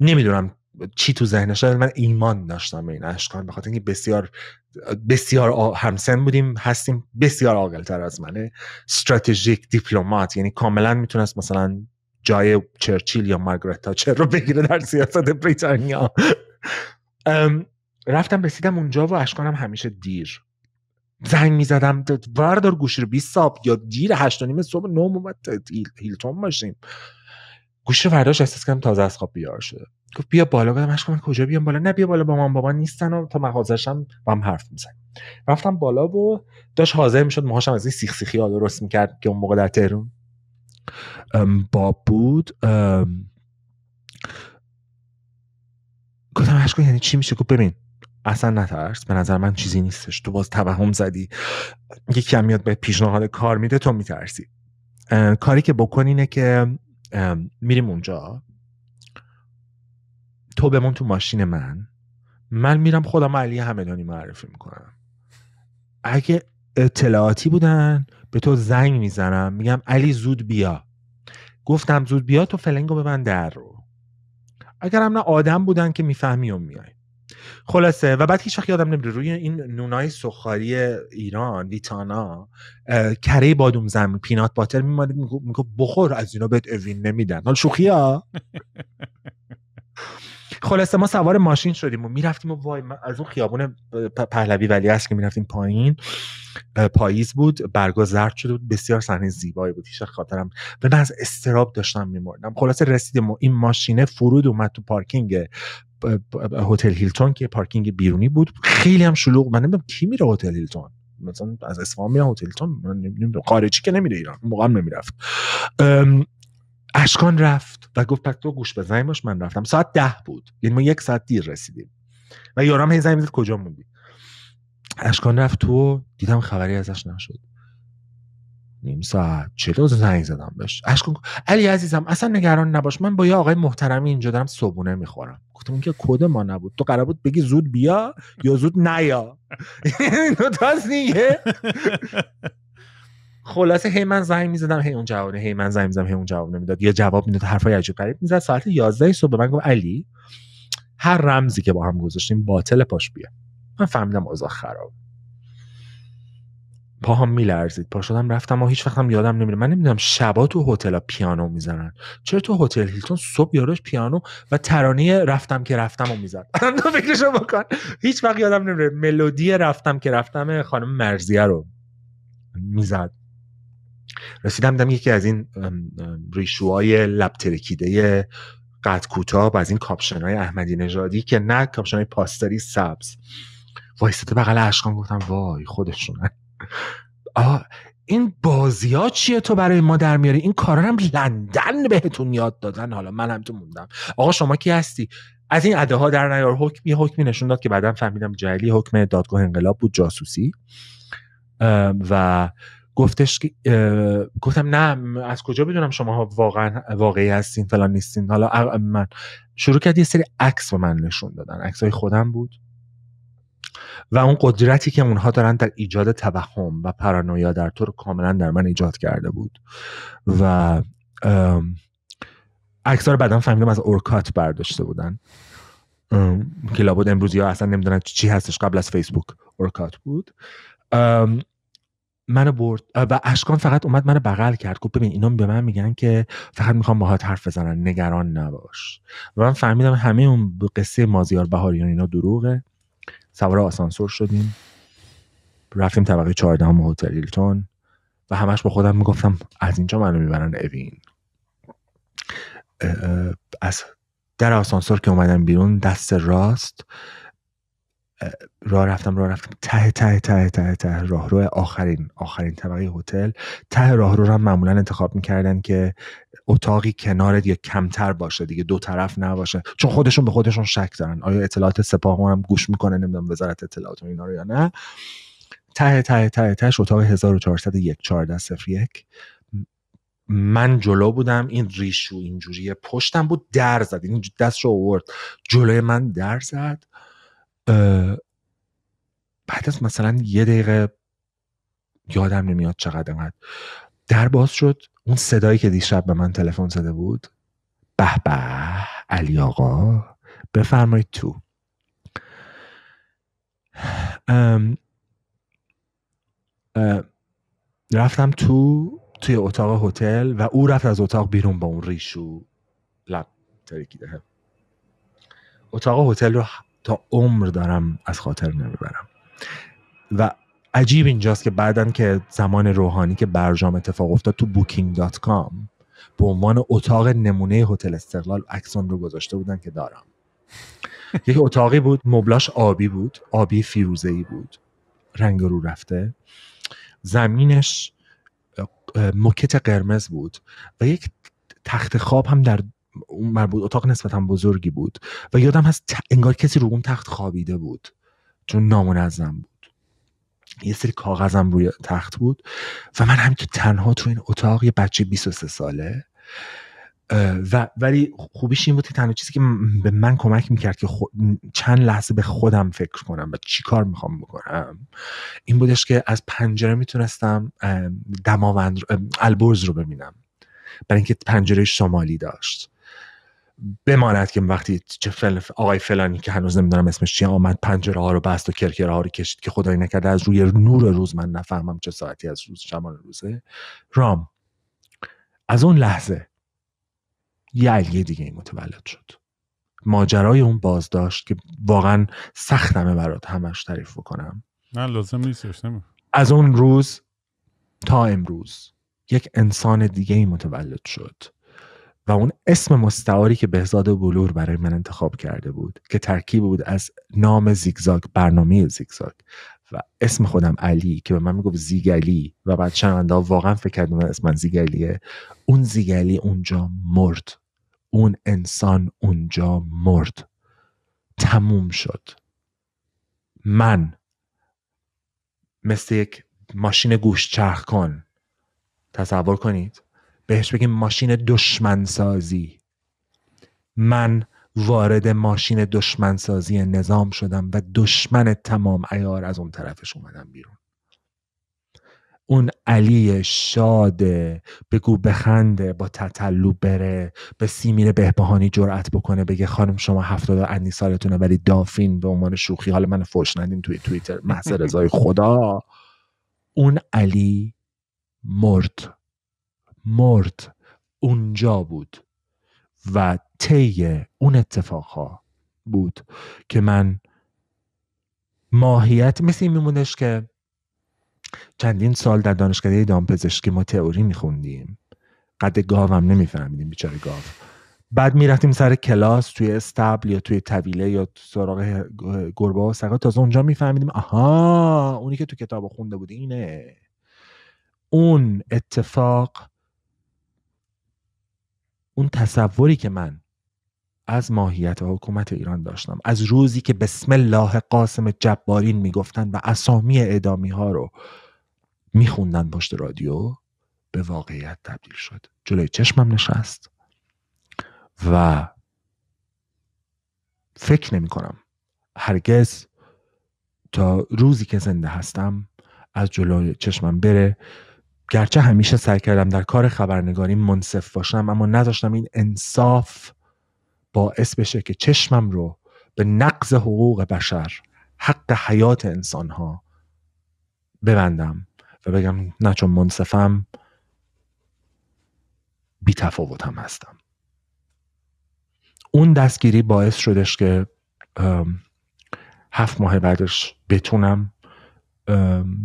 نمیدونم چی تو ذهنش من ایمان داشتم به این اشکان بخاطر اینکه بسیار بسیار همسن بودیم هستیم بسیار عاقلتر از منه استراتژیک دیپلمات یعنی کاملا میتونست مثلا جای چرچیل یا مارگرت تاچر رو بگیره در سیاست بریتانیا رفتم رسیدم اونجا و اشکانم همیشه دیر زنگ میزدم بردار گوشی رو 20 ساب یا دیر و نیمه صبح نوم اومد هیلتون باشیم گوشی رو احساس کردم تازه از خواب بیار شده گفت بیا بالا بدم اشکا من کجا بیام بالا نه بیا بالا با من بابا نیستن و تا مغازشم با هم حرف میزنیم رفتم بالا و داشت حاضر میشد ماهاشم از این سیخ سیخی ها درست میکرد که اون موقع در تهرون باب بود گفتم اشکا یعنی چی میشه گفت ببین اصلا نترس به نظر من چیزی نیستش تو باز توهم زدی یکی هم میاد به پیشنهاد کار میده تو میترسی کاری که بکن اینه که میریم اونجا تو بمون تو ماشین من من میرم خودم علی همدانی معرفی میکنم اگه اطلاعاتی بودن به تو زنگ میزنم میگم علی زود بیا گفتم زود بیا تو فلنگو به من در رو اگر نه آدم بودن که میفهمی و میای خلاصه و بعد هیچ وقت یادم نمیره روی این نونای سخاری ایران ویتانا کره بادوم زمین پینات باتر میمونه میگو بخور از اینا بهت اوین نمیدن حال شوخی ها خلاصه ما سوار ماشین شدیم و میرفتیم و وای از اون خیابون پهلوی ولی هست که میرفتیم پایین پاییز بود برگا زرد شده بود بسیار صحنه زیبایی بود هیچ خاطرم و من از استراب داشتم میمردم خلاصه رسیدیم و این ماشینه فرود اومد تو پارکینگ هتل هیلتون که پارکینگ بیرونی بود خیلی هم شلوغ من نمیدونم کی میره هتل هیلتون مثلا از اصفهان میره هتل هیلتون من خارجی که نمیره ایران موقع نمیرفت اشکان رفت و گفت پک تو گوش بزنیم باش من رفتم ساعت ده بود یعنی ما یک ساعت دیر رسیدیم و یارم هی زنگ کجا موندی اشکان رفت تو دیدم خبری ازش نشد نیم ساعت روز زنگ زدم بهش اشکون علی عزیزم اصلا نگران نباش من با یه آقای محترمی اینجا دارم صبونه میخورم گفتم اون که کد ما نبود تو قرار بود بگی زود بیا یا زود نیا اینو یعنی تاست نیگه خلاصه هی من زنگ میزدم هی اون جواب هی من زنگ میزدم هی اون جواب نمیداد یه جواب میداد حرفای عجیب غریب میزد ساعت 11 صبح من گفت علی هر رمزی که با هم گذاشتیم باطل پاش بیا من فهمیدم اوضاع خرابه پاهام میلرزید پا شدم رفتم و هیچ هم یادم نمیره من نمیدونم شبا تو هتل پیانو میزنن چرا تو هتل هیلتون صبح یارش پیانو و ترانه رفتم که رفتم و میزد الان فکرشو بکن هیچ وقت یادم نمیره ملودی رفتم که رفتم خانم مرزیه رو میزد رسیدم دم یکی از این ریشوهای لب ترکیده قد از این کاپشن های احمدی نژادی که نه کاپشن های پاستری سبز بغل اشکان گفتم وای خودشونن آه این بازی ها چیه تو برای ما در میاری این کارا هم لندن بهتون یاد دادن حالا من هم تو موندم آقا شما کی هستی از این اده ها در نیار حکمی حکمی نشون داد که بعدا فهمیدم جلی حکم دادگاه انقلاب بود جاسوسی و گفتش که گفتم نه از کجا بدونم شما واقعا واقعی هستین فلان نیستین حالا من شروع کرد یه سری عکس به من نشون دادن های خودم بود و اون قدرتی که اونها دارن در ایجاد توهم و پارانویا در طور کاملا در من ایجاد کرده بود و اکثر بعدان فهمیدم از اورکات برداشته بودن که لابد امروزی ها اصلا نمیدونن چی هستش قبل از فیسبوک اورکات بود منو برد و اشکان فقط اومد منو بغل کرد گفت ببین اینا به من میگن که فقط میخوام باهات حرف بزنن نگران نباش و من فهمیدم همه اون قصه مازیار بهاریان اینا دروغه سوار آسانسور شدیم رفتیم طبقه 14 هم هتل ایلتون و همش با خودم میگفتم از اینجا منو میبرن اوین از در آسانسور که اومدم بیرون دست راست راه رفتم راه رفتم ته ته ته ته ته راهرو آخرین آخرین طبقه هتل ته راهرو رو هم معمولا انتخاب میکردن که اتاقی کنارت دیگه کمتر باشه دیگه دو طرف نباشه چون خودشون به خودشون شک دارن آیا اطلاعات سپاه هم گوش میکنه نمیدونم وزارت اطلاعات اینا رو یا نه ته ته ته ته اتاق 1401 1401 من جلو بودم این ریشو اینجوری پشتم بود در زد این یعنی دست رو آورد جلوی من در زد بعد از مثلا یه دقیقه یادم نمیاد چقدر انقدر در باز شد اون صدایی که دیشب به من تلفن زده بود به به علی آقا بفرمایید تو ام رفتم تو توی اتاق هتل و او رفت از اتاق بیرون با اون ریشو لب ترکیده اتاق هتل رو تا عمر دارم از خاطر نمیبرم و عجیب اینجاست که بعدا که زمان روحانی که برجام اتفاق افتاد تو بوکینگ دات کام به عنوان اتاق نمونه هتل استقلال اکسون رو گذاشته بودن که دارم یک اتاقی بود مبلاش آبی بود آبی فیروزه ای بود رنگ رو رفته زمینش مکت قرمز بود و یک تخت خواب هم در اون مربوط اتاق نسبتا بزرگی بود و یادم هست انگار کسی رو اون تخت خوابیده بود چون نامنظم بود یه سری کاغذم روی تخت بود و من هم که تنها تو این اتاق یه بچه 23 ساله و ولی خوبیش این بود که تنها چیزی که به من کمک میکرد که چند لحظه به خودم فکر کنم و چی کار میخوام بکنم این بودش که از پنجره میتونستم دماوند البرز رو ببینم برای اینکه پنجره شمالی داشت بماند که وقتی فل... آقای فلانی که هنوز نمیدونم اسمش چی آمد پنجره ها رو بست و کرکره ها رو کشید که خدای نکرده از روی نور روز من نفهمم چه ساعتی از روز شمال روزه رام از اون لحظه یه علیه دیگه ای متولد شد ماجرای اون بازداشت که واقعا سختمه برات همش تعریف بکنم نه لازم نیست از اون روز تا امروز یک انسان دیگه ای متولد شد و اون اسم مستعاری که بهزاد بلور برای من انتخاب کرده بود که ترکیب بود از نام زیگزاگ برنامه زیگزاگ و اسم خودم علی که به من میگفت زیگلی و بعد چند ها واقعا فکر کردم اسم من زیگلیه اون زیگلی اونجا مرد اون انسان اونجا مرد تموم شد من مثل یک ماشین گوش چرخ کن تصور کنید بهش بگیم ماشین دشمن سازی من وارد ماشین دشمن سازی نظام شدم و دشمن تمام ایار از اون طرفش اومدم بیرون اون علی شاده بگو بخنده با تطلو بره به سیمین بهبهانی جرأت بکنه بگه خانم شما هفتاد انی سالتونه ولی دافین به عنوان شوخی حالا من فوش ندیم توی تویتر محض رضای خدا اون علی مرد مرد اونجا بود و طی اون ها بود که من ماهیت مثل میمونش که چندین سال در دانشکده دامپزشکی ما تئوری میخوندیم قد گاو هم نمیفهمیدیم بیچاره گاو بعد میرفتیم سر کلاس توی استبل یا توی طویله یا سراغ گربه و سگا تازه اونجا میفهمیدیم آها اونی که تو کتاب خونده بود اینه اون اتفاق اون تصوری که من از ماهیت حکومت ایران داشتم از روزی که بسم الله قاسم جبارین میگفتن و اسامی اعدامی ها رو میخوندن پشت رادیو به واقعیت تبدیل شد جلوی چشمم نشست و فکر نمی کنم هرگز تا روزی که زنده هستم از جلوی چشمم بره گرچه همیشه سعی کردم در کار خبرنگاری منصف باشم اما نداشتم این انصاف باعث بشه که چشمم رو به نقض حقوق بشر حق حیات انسان ها ببندم و بگم نه چون منصفم بی تفاوتم هستم اون دستگیری باعث شدش که هفت ماه بعدش بتونم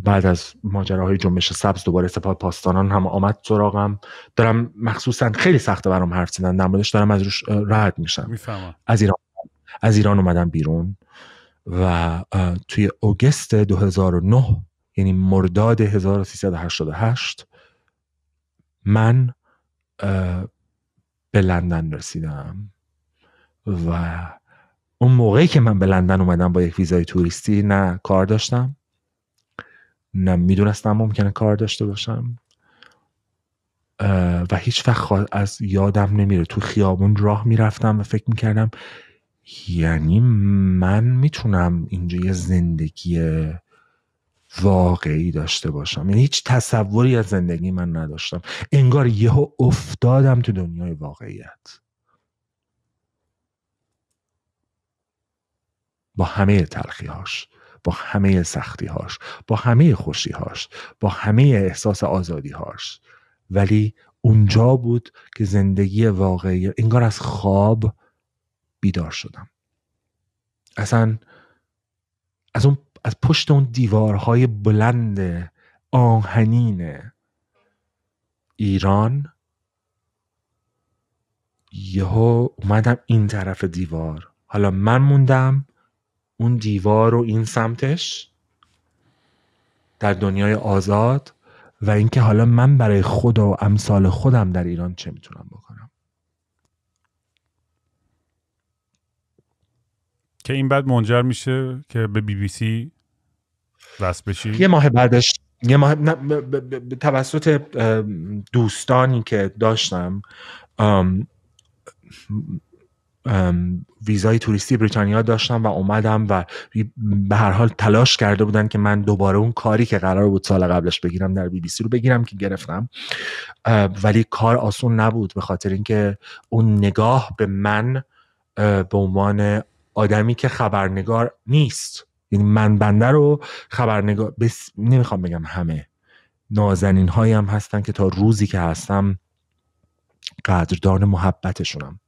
بعد از ماجراهای جنبش سبز دوباره سپاه پاستانان هم آمد سراغم دارم مخصوصا خیلی سخته برام حرف زدن در دارم از روش رد میشم از ایران از ایران اومدم بیرون و توی اوگست 2009 یعنی مرداد 1388 من به لندن رسیدم و اون موقعی که من به لندن اومدم با یک ویزای توریستی نه کار داشتم نه میدونستم ممکنه کار داشته باشم و هیچ وقت از یادم نمیره تو خیابون راه میرفتم و فکر میکردم یعنی من میتونم اینجا یه زندگی واقعی داشته باشم یعنی هیچ تصوری از زندگی من نداشتم انگار یهو افتادم تو دنیای واقعیت با همه تلخیهاش با همه هاش، با همه هاش، با همه احساس هاش، ولی اونجا بود که زندگی واقعی انگار از خواب بیدار شدم اصلا از اون از پشت اون دیوارهای بلند آهنین ایران یهو اومدم این طرف دیوار حالا من موندم اون دیوار و این سمتش در دنیای آزاد و اینکه حالا من برای خدا و امثال خودم در ایران چه میتونم بکنم که این بعد منجر میشه که به بی بی سی وصل بشی یه ماه بعدش یه ماه توسط دوستانی که داشتم ویزای توریستی بریتانیا داشتم و اومدم و به هر حال تلاش کرده بودن که من دوباره اون کاری که قرار بود سال قبلش بگیرم در بی بی سی رو بگیرم که گرفتم ولی کار آسون نبود به خاطر اینکه اون نگاه به من به عنوان آدمی که خبرنگار نیست یعنی من بنده رو خبرنگار نمیخوام بگم همه نازنین هایم هستن که تا روزی که هستم قدردان محبتشونم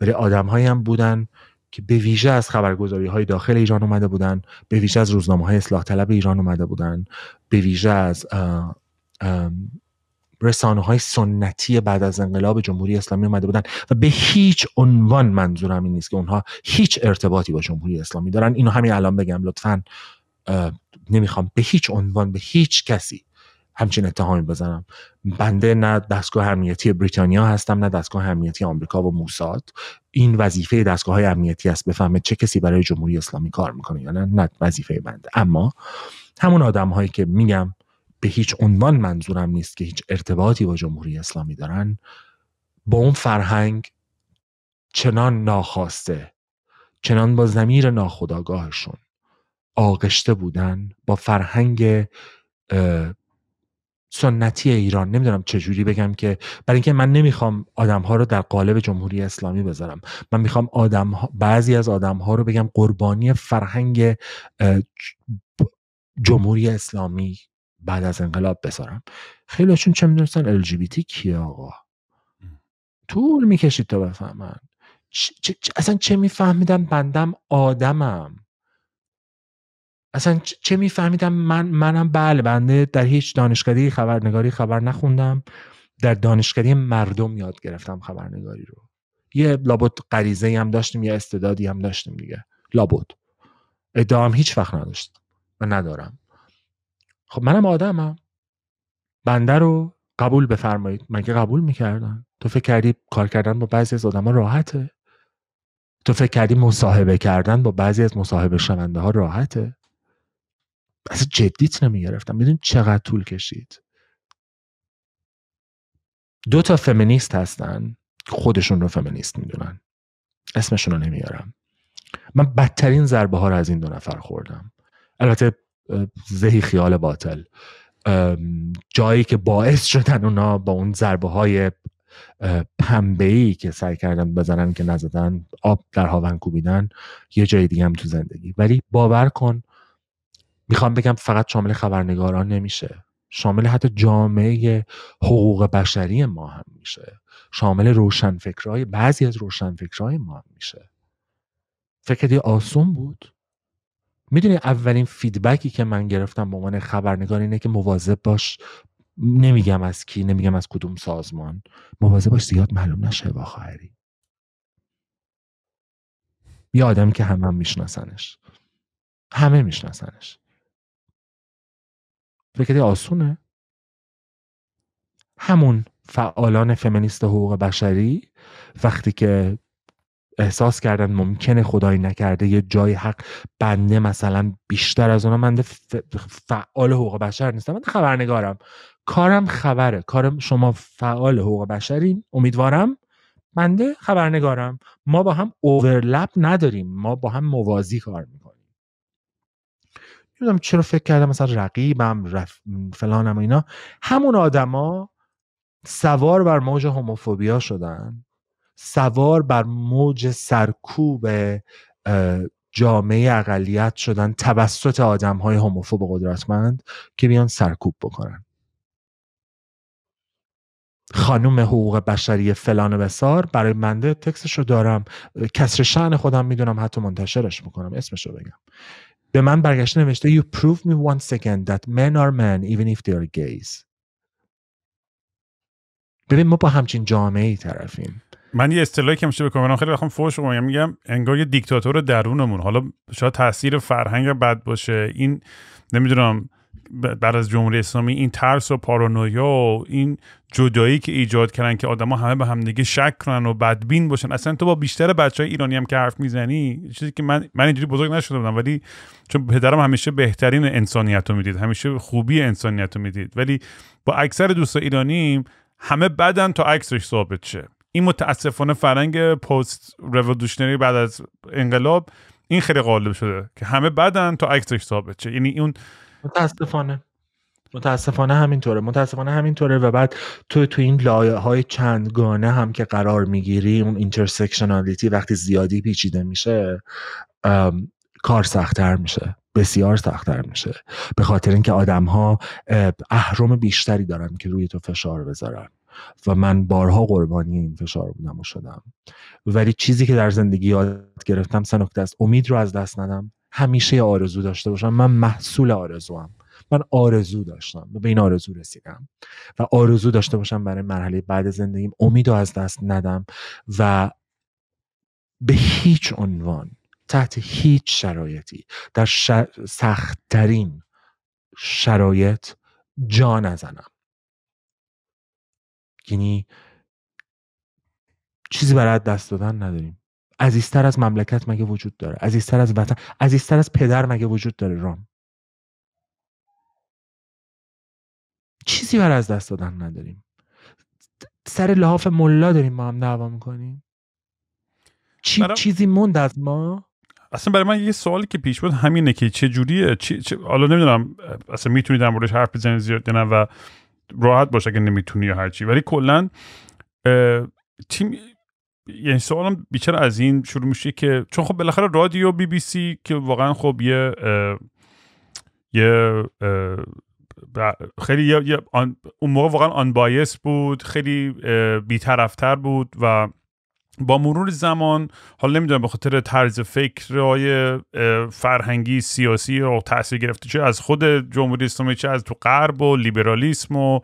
ولی آدمهایی هم بودن که به ویژه از خبرگزاری های داخل ایران اومده بودن به ویژه از روزنامه های اصلاح طلب ایران اومده بودن به ویژه از رسانه های سنتی بعد از انقلاب جمهوری اسلامی اومده بودن و به هیچ عنوان منظورم این نیست که اونها هیچ ارتباطی با جمهوری اسلامی دارن اینو همین الان بگم لطفا نمیخوام به هیچ عنوان به هیچ کسی همچین اتهامی بزنم بنده نه دستگاه امنیتی بریتانیا هستم نه دستگاه امنیتی آمریکا و موساد این وظیفه دستگاه های امنیتی است بفهمه چه کسی برای جمهوری اسلامی کار میکنه یا نه نه وظیفه بنده اما همون آدم هایی که میگم به هیچ عنوان منظورم نیست که هیچ ارتباطی با جمهوری اسلامی دارن با اون فرهنگ چنان ناخواسته چنان با زمیر ناخداگاهشون آغشته بودن با فرهنگ سنتی ایران نمیدونم چجوری بگم که برای اینکه من نمیخوام آدم ها رو در قالب جمهوری اسلامی بذارم من میخوام آدم بعضی از آدم ها رو بگم قربانی فرهنگ جمهوری اسلامی بعد از انقلاب بذارم خیلیشون چه میدونستن ال کیه آقا طول میکشید تا بفهمن اصلا چه میفهمیدم بندم آدمم اصلا چه میفهمیدم من منم بله بنده در هیچ دانشگاهی خبرنگاری خبر نخوندم در دانشکده مردم یاد گرفتم خبرنگاری رو یه لابد غریزه هم داشتیم یه استعدادی هم داشتیم دیگه لابد ادام هیچ وقت نداشتم و ندارم خب منم آدمم بنده رو قبول بفرمایید مگه قبول میکردن تو فکر کردی کار کردن با بعضی از ها راحته تو فکر کردی مصاحبه کردن با بعضی از مصاحبه شونده ها راحته اصلا جدیت نمیگرفتم میدون چقدر طول کشید دو تا فمینیست هستن خودشون رو فمینیست میدونن اسمشون رو نمیارم من بدترین ضربه ها رو از این دو نفر خوردم البته ذهی خیال باطل جایی که باعث شدن اونا با اون ضربه های پنبه ای که سعی کردن بزنن که نزدن آب در هاون کوبیدن یه جای دیگه هم تو زندگی ولی باور کن میخوام بگم فقط شامل خبرنگاران نمیشه شامل حتی جامعه حقوق بشری ما هم میشه شامل روشنفکرهای بعضی از روشنفکرهای ما هم میشه فکر آسون بود میدونی اولین فیدبکی که من گرفتم به عنوان خبرنگار اینه که مواظب باش نمیگم از کی نمیگم از کدوم سازمان مواظب باش زیاد معلوم نشه با خواهری یه آدمی که همه هم میشناسنش همه میشناسنش فکر آسونه همون فعالان فمینیست حقوق بشری وقتی که احساس کردن ممکنه خدایی نکرده یه جای حق بنده مثلا بیشتر از اونا من فعال حقوق بشر نیستم من خبرنگارم کارم خبره کارم شما فعال حقوق بشرین امیدوارم بنده خبرنگارم ما با هم اوورلپ نداریم ما با هم موازی کار میکنیم نمیدونم چرا فکر کردم مثلا رقیبم رف... فلانم و اینا همون آدما سوار بر موج هوموفوبیا شدن سوار بر موج سرکوب جامعه اقلیت شدن توسط آدم های هوموفوب قدرتمند که بیان سرکوب بکنن خانوم حقوق بشری فلان و بسار برای منده تکسش رو دارم کسر شعن خودم میدونم حتی منتشرش میکنم اسمش رو بگم به من برگشت نوشته You prove me one second that men are men even if they are gays ببین ما با همچین جامعه ای طرفیم من یه اصطلاحی که میشه بکنم خیلی بخوام فوش رو میگم انگار یه دیکتاتور درونمون حالا شاید تاثیر فرهنگ بد باشه این نمیدونم بعد از جمهوری اسلامی این ترس و پارانویا و این جدایی که ایجاد کردن که آدما همه به همدیگه شک کنن و بدبین باشن اصلا تو با بیشتر بچه های ایرانی هم که حرف میزنی چیزی که من من اینجوری بزرگ نشده بودم ولی چون پدرم همیشه بهترین انسانیت رو میدید همیشه خوبی انسانیت رو میدید ولی با اکثر دوستای ایرانیم همه بدن تا عکسش ثابت شه این متاسفانه فرنگ پست رولوشنری بعد از انقلاب این خیلی غالب شده که همه بدن تا عکسش ثابت شه یعنی اون متاسفانه متاسفانه همینطوره متاسفانه همینطوره و بعد تو تو این لایه های چندگانه هم که قرار میگیری اون اینترسکشنالیتی وقتی زیادی پیچیده میشه کار سختتر میشه بسیار سختتر میشه به خاطر اینکه آدم ها اهرم بیشتری دارن که روی تو فشار بذارن و من بارها قربانی این فشار بودم و شدم ولی چیزی که در زندگی یاد گرفتم سه نکته است امید رو از دست ندم همیشه آرزو داشته باشم من محصول هم من آرزو داشتم و به این آرزو رسیدم و آرزو داشته باشم برای مرحله بعد زندگیم امید رو از دست ندم و به هیچ عنوان تحت هیچ شرایطی در شر... سختترین شرایط جا نزنم یعنی چیزی برای دست دادن نداریم عزیزتر از مملکت مگه وجود داره عزیزتر از وطن عزیزتر از پدر مگه وجود داره رام چیزی برای از دست دادن نداریم سر لحاف ملا داریم ما هم دعوا میکنیم چی... چیزی موند از ما اصلا برای من یه سوالی که پیش بود همینه که چه جوریه حالا نمیدونم اصلا میتونی در موردش حرف بزنی زیاد نه و راحت باشه که نمیتونی یا هرچی ولی کلا تیم یعنی سوالم بیچاره از این شروع میشه که چون خب بالاخره رادیو بی بی سی که واقعا خب یه یه خیلی یه، یه اون موقع واقعا آن بایس بود خیلی بیطرفتر بود و با مرور زمان حالا نمیدونم به خاطر طرز فکرهای فرهنگی سیاسی رو تاثیر گرفته چه از خود جمهوری اسلامی چه از تو غرب و لیبرالیسم و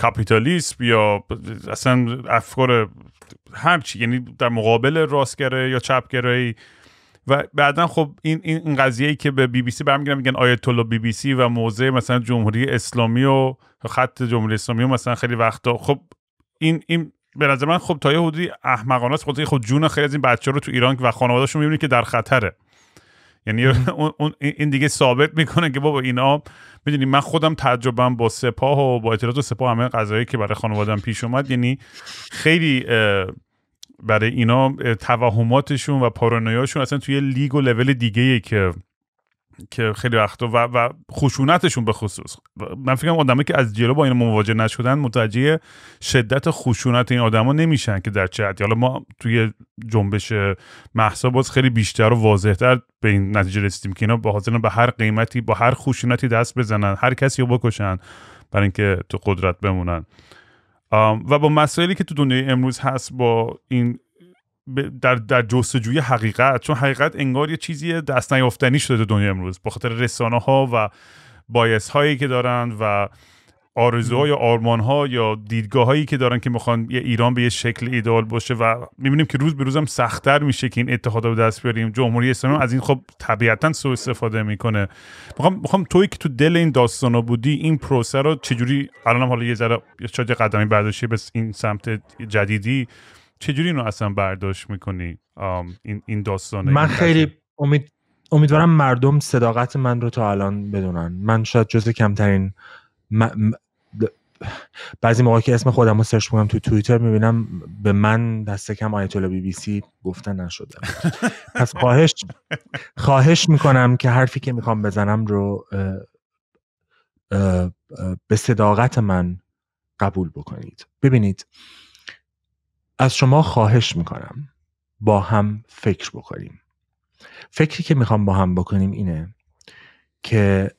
کاپیتالیسم یا اصلا افکار همچی یعنی در مقابل راستگره یا چپگرایی و بعدا خب این این قضیه ای که به بی بی سی گیرن میگن آیت الله بی بی سی و موضع مثلا جمهوری اسلامی و خط جمهوری اسلامی و مثلا خیلی وقتا خب این این به نظر من خب تا یه حدودی احمقانه است خب جون خیلی از این بچه رو تو ایران و رو میبینی که در خطره یعنی اون این دیگه ثابت میکنه که بابا اینا میدونی من خودم تجربم با سپاه و با اطلاعات و سپاه همه قضایی که برای خانوادم پیش اومد یعنی خیلی برای اینا توهماتشون و پارانویاشون اصلا توی لیگ و لول دیگه که که خیلی وقت و, و خشونتشون به خصوص من فکرم آدمایی که از جلو با این مواجه نشدن متوجه شدت خشونت این آدما نمیشن که در چه حالا ما توی جنبش محسا باز خیلی بیشتر و واضحتر به این نتیجه رسیدیم که اینا با حاضرن به هر قیمتی با هر خشونتی دست بزنن هر کسی رو بکشن برای اینکه تو قدرت بمونن و با مسائلی که تو دنیای امروز هست با این در در جستجوی حقیقت چون حقیقت انگار یه چیزی دست نیافتنی شده دنیا امروز به خاطر رسانه ها و بایس هایی که دارن و آرزوها یا آرمان ها یا دیدگاه هایی که دارن که میخوان یه ایران به یه شکل ایدال باشه و میبینیم که روز به روزم سختتر میشه که این اتحاد رو دست بیاریم جمهوری اسلامی از این خب طبیعتا سوء استفاده میکنه میخوام میخوام توی که تو دل این داستانا بودی این پروسه رو چجوری الانم حالا یه ذره چه قدمی برداشتی به این سمت جدیدی چجوری اینو اصلا برداشت میکنی این, این داستانه من خیلی امید امیدوارم مردم صداقت من رو تا الان بدونن من شاید جز کمترین بعضی موقع که اسم خودم رو سرچ میکنم تو توییتر میبینم به من دست کم آیت الله بی بی سی گفته نشده پس خواهش خواهش میکنم که حرفی که میخوام بزنم رو به صداقت من قبول بکنید ببینید از شما خواهش میکنم با هم فکر بکنیم فکری که میخوام با هم بکنیم اینه که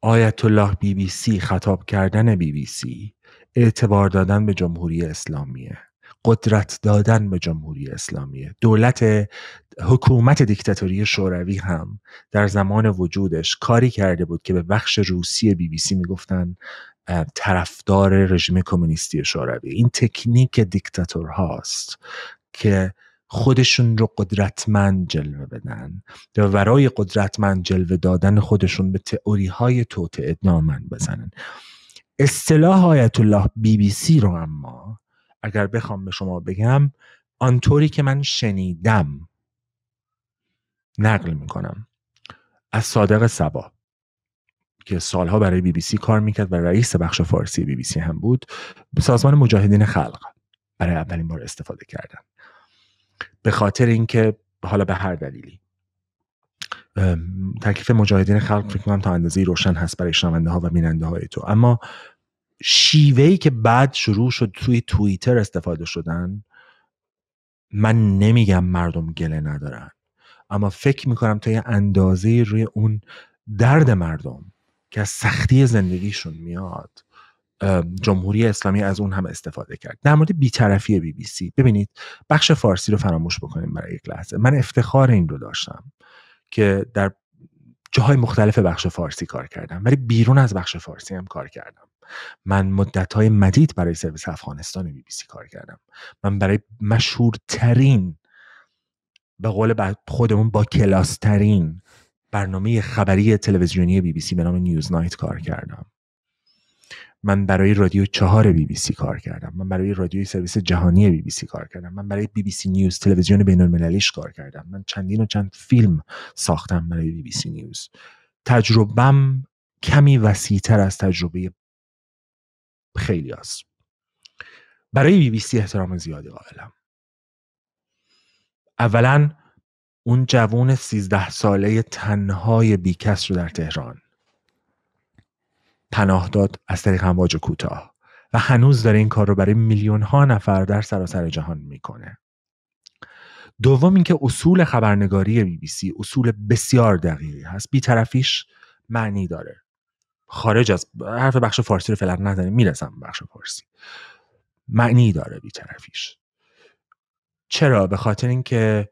آیت الله بی بی سی خطاب کردن بی بی سی اعتبار دادن به جمهوری اسلامیه قدرت دادن به جمهوری اسلامیه دولت حکومت دیکتاتوری شوروی هم در زمان وجودش کاری کرده بود که به بخش روسی بی بی سی میگفتن طرفدار رژیم کمونیستی شوروی این تکنیک هاست که خودشون رو قدرتمند جلوه بدن و برای قدرتمند جلوه دادن خودشون به تئوری های توت دامن بزنن اصطلاح آیت الله بی بی سی رو اما اگر بخوام به شما بگم آنطوری که من شنیدم نقل میکنم از صادق سبا که سالها برای بی بی سی کار میکرد و رئیس بخش فارسی بی بی سی هم بود به سازمان مجاهدین خلق برای اولین بار استفاده کردن به خاطر اینکه حالا به هر دلیلی تکلیف مجاهدین خلق فکر کنم تا اندازه روشن هست برای شنونده ها و بیننده های تو اما ای که بعد شروع شد توی توییتر استفاده شدن من نمیگم مردم گله ندارن اما فکر میکنم تا یه اندازه روی اون درد مردم که از سختی زندگیشون میاد جمهوری اسلامی از اون هم استفاده کرد در مورد بیطرفی بی بی سی ببینید بخش فارسی رو فراموش بکنیم برای یک لحظه من افتخار این رو داشتم که در جاهای مختلف بخش فارسی کار کردم ولی بیرون از بخش فارسی هم کار کردم من مدت های مدید برای سرویس افغانستان بی بی سی کار کردم من برای مشهورترین به قول خودمون با کلاسترین برنامه خبری تلویزیونی بی بی سی به نام نیوز نایت کار کردم من برای رادیو چهار بی بی سی کار کردم من برای رادیوی سرویس جهانی بی بی سی کار کردم من برای بی بی سی نیوز تلویزیون بین المللیش کار کردم من چندین و چند فیلم ساختم برای بی بی سی نیوز تجربم کمی تر از تجربه خیلی هست. برای بی بی سی احترام زیادی قائلم اولا اون جوون سیزده ساله تنهای بیکس رو در تهران پناه داد از طریق امواج کوتاه و هنوز داره این کار رو برای میلیون ها نفر در سراسر جهان میکنه دوم اینکه اصول خبرنگاری بی بی سی اصول بسیار دقیقی هست بیطرفیش معنی داره خارج از حرف بخش فارسی رو فعلا نزنیم میرسم بخش فارسی معنی داره بیطرفیش چرا به خاطر اینکه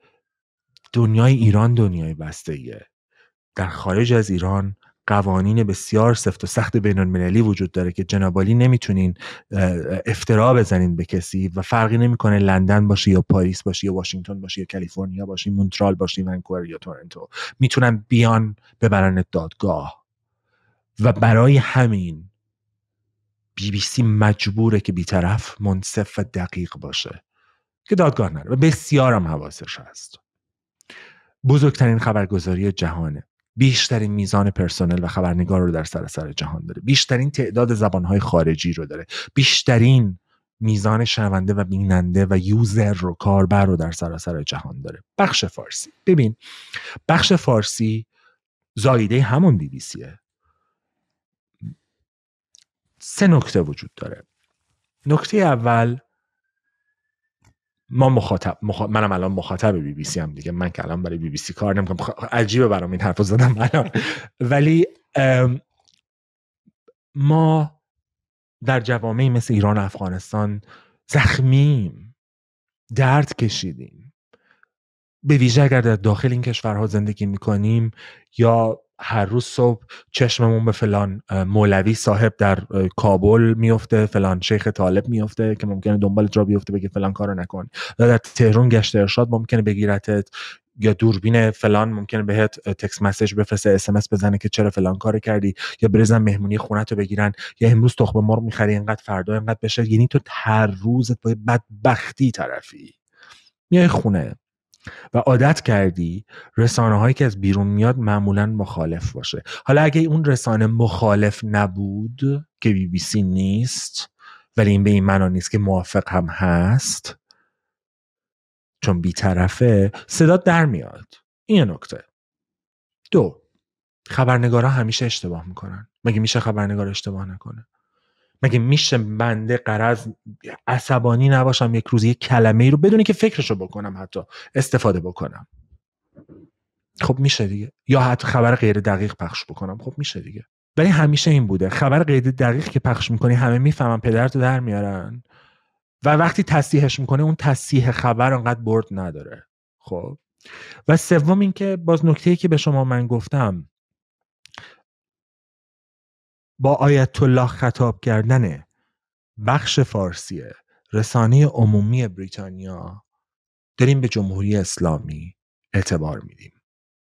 دنیای ایران دنیای ایه در خارج از ایران قوانین بسیار سفت و سخت بین وجود داره که جنابالی نمیتونین افترا بزنین به کسی و فرقی نمیکنه لندن باشه یا پاریس باشه یا واشنگتن باشه یا کالیفرنیا باشی مونترال باشی ونکوور یا تورنتو میتونن بیان ببرن دادگاه و برای همین بی بی سی مجبوره که بیطرف منصف و دقیق باشه که دادگاه نره و بسیارم حواسش هست بزرگترین خبرگزاری جهانه بیشترین میزان پرسنل و خبرنگار رو در سراسر جهان داره بیشترین تعداد زبانهای خارجی رو داره بیشترین میزان شنونده و بیننده و یوزر رو کاربر رو در سراسر جهان داره بخش فارسی ببین بخش فارسی زایده همون سیه سه نکته وجود داره نکته اول ما مخاطب, منم الان مخاطب بی بی سی هم دیگه من که الان برای بی بی سی کار نمیکنم خب، عجیبه برام این حرفو زدم الان ولی ما در جوامعی مثل ایران و افغانستان زخمیم درد کشیدیم به ویژه اگر در داخل این کشورها زندگی میکنیم یا هر روز صبح چشممون به فلان مولوی صاحب در کابل میفته فلان شیخ طالب میفته که ممکنه دنبال جا بیفته بگه فلان کارو نکن یا در تهران گشت ارشاد ممکنه بگیرتت یا دوربین فلان ممکنه بهت تکس مسیج بفرسته اس بزنه که چرا فلان کار کردی یا برزن مهمونی خونت رو بگیرن یا امروز تخم مرغ میخری اینقدر فردا اینقدر بشه یعنی تو هر روزت با بدبختی طرفی میای خونه و عادت کردی رسانه هایی که از بیرون میاد معمولا مخالف باشه حالا اگه اون رسانه مخالف نبود که بی بی سی نیست ولی این به این معنا نیست که موافق هم هست چون بی طرفه صدا در میاد این نکته دو خبرنگارا همیشه اشتباه میکنن مگه میشه خبرنگار اشتباه نکنه مگه میشه بنده قرض عصبانی نباشم یک روز یک کلمه ای رو بدونی که فکرشو بکنم حتی استفاده بکنم خب میشه دیگه یا حتی خبر غیر دقیق پخش بکنم خب میشه دیگه ولی همیشه این بوده خبر غیر دقیق که پخش میکنی همه میفهمن پدرت رو در میارن و وقتی تصیحش میکنه اون تصیح خبر انقدر برد نداره خب و سوم اینکه باز نکته ای که به شما من گفتم با آیت الله خطاب کردن بخش فارسی رسانه عمومی بریتانیا داریم به جمهوری اسلامی اعتبار میدیم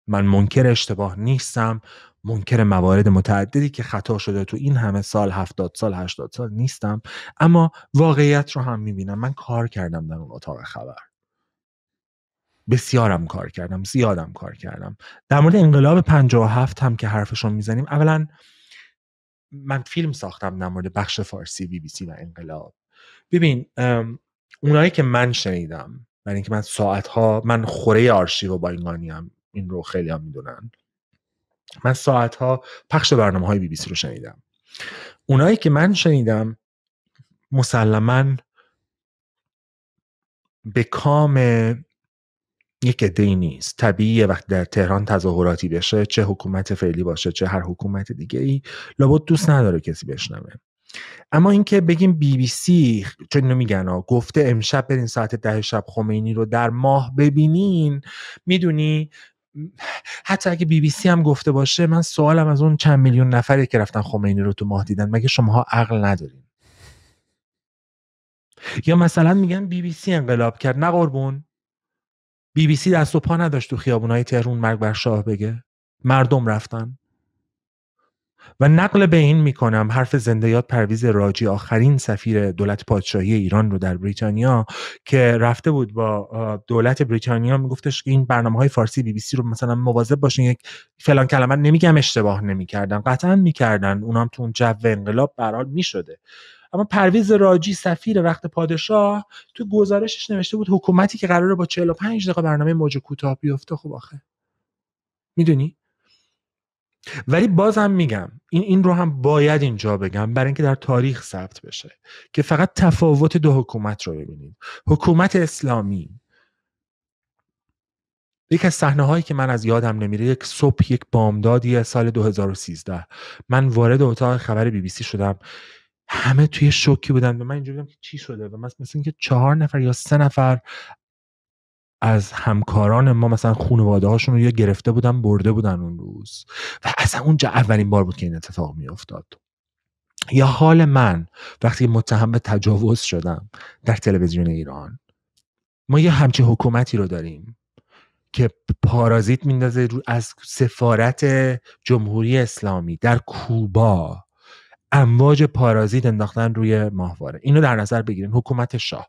من منکر اشتباه نیستم منکر موارد متعددی که خطا شده تو این همه سال هفتاد سال هشتاد سال نیستم اما واقعیت رو هم میبینم من کار کردم در اون اتاق خبر بسیارم کار کردم زیادم کار کردم در مورد انقلاب 57 هم که حرفشون میزنیم اولا من فیلم ساختم در مورد بخش فارسی بی بی سی و انقلاب ببین اونایی که من شنیدم برای اینکه من ساعتها من خوره آرشیو و بایگانی هم این رو خیلی هم میدونن من ساعتها پخش برنامه های بی بی سی رو شنیدم اونایی که من شنیدم مسلما به کام یک دینی نیست طبیعیه وقت در تهران تظاهراتی بشه چه حکومت فعلی باشه چه هر حکومت دیگه ای لابد دوست نداره کسی بشنوه اما اینکه بگیم بی بی سی چون میگن گفته امشب برین ساعت ده شب خمینی رو در ماه ببینین میدونی حتی اگه بی بی سی هم گفته باشه من سوالم از اون چند میلیون نفری که رفتن خمینی رو تو ماه دیدن مگه شماها عقل ندارین یا مثلا میگن بی بی سی انقلاب کرد نه قربون بی بی سی دست و پا نداشت تو خیابونای تهرون مرگ بر شاه بگه مردم رفتن و نقل به این میکنم حرف زنده یاد پرویز راجی آخرین سفیر دولت پادشاهی ایران رو در بریتانیا که رفته بود با دولت بریتانیا میگفتش که این برنامه های فارسی بی بی سی رو مثلا مواظب باشین یک فلان کلمه نمیگم اشتباه نمیکردن قطعا میکردن اونام تو اون جو انقلاب می میشده اما پرویز راجی سفیر وقت پادشاه تو گزارشش نوشته بود حکومتی که قراره با 45 دقیقه برنامه موج کوتاه بیفته خب آخه میدونی ولی بازم میگم این این رو هم باید اینجا بگم برای اینکه در تاریخ ثبت بشه که فقط تفاوت دو حکومت رو ببینید حکومت اسلامی یک از صحنه هایی که من از یادم نمیره یک صبح یک بامدادی سال 2013 من وارد اتاق خبر بی بی سی شدم همه توی شوکی بودن به من اینجوری بودم که چی شده و مثلا اینکه چهار نفر یا سه نفر از همکاران ما مثلا خانواده هاشون رو یا گرفته بودن برده بودن اون روز و اصلا اونجا اولین بار بود که این اتفاق می افتاد یا حال من وقتی متهم به تجاوز شدم در تلویزیون ایران ما یه همچین حکومتی رو داریم که پارازیت میندازه از سفارت جمهوری اسلامی در کوبا امواج پارازیت انداختن روی ماهواره اینو در نظر بگیریم حکومت شاه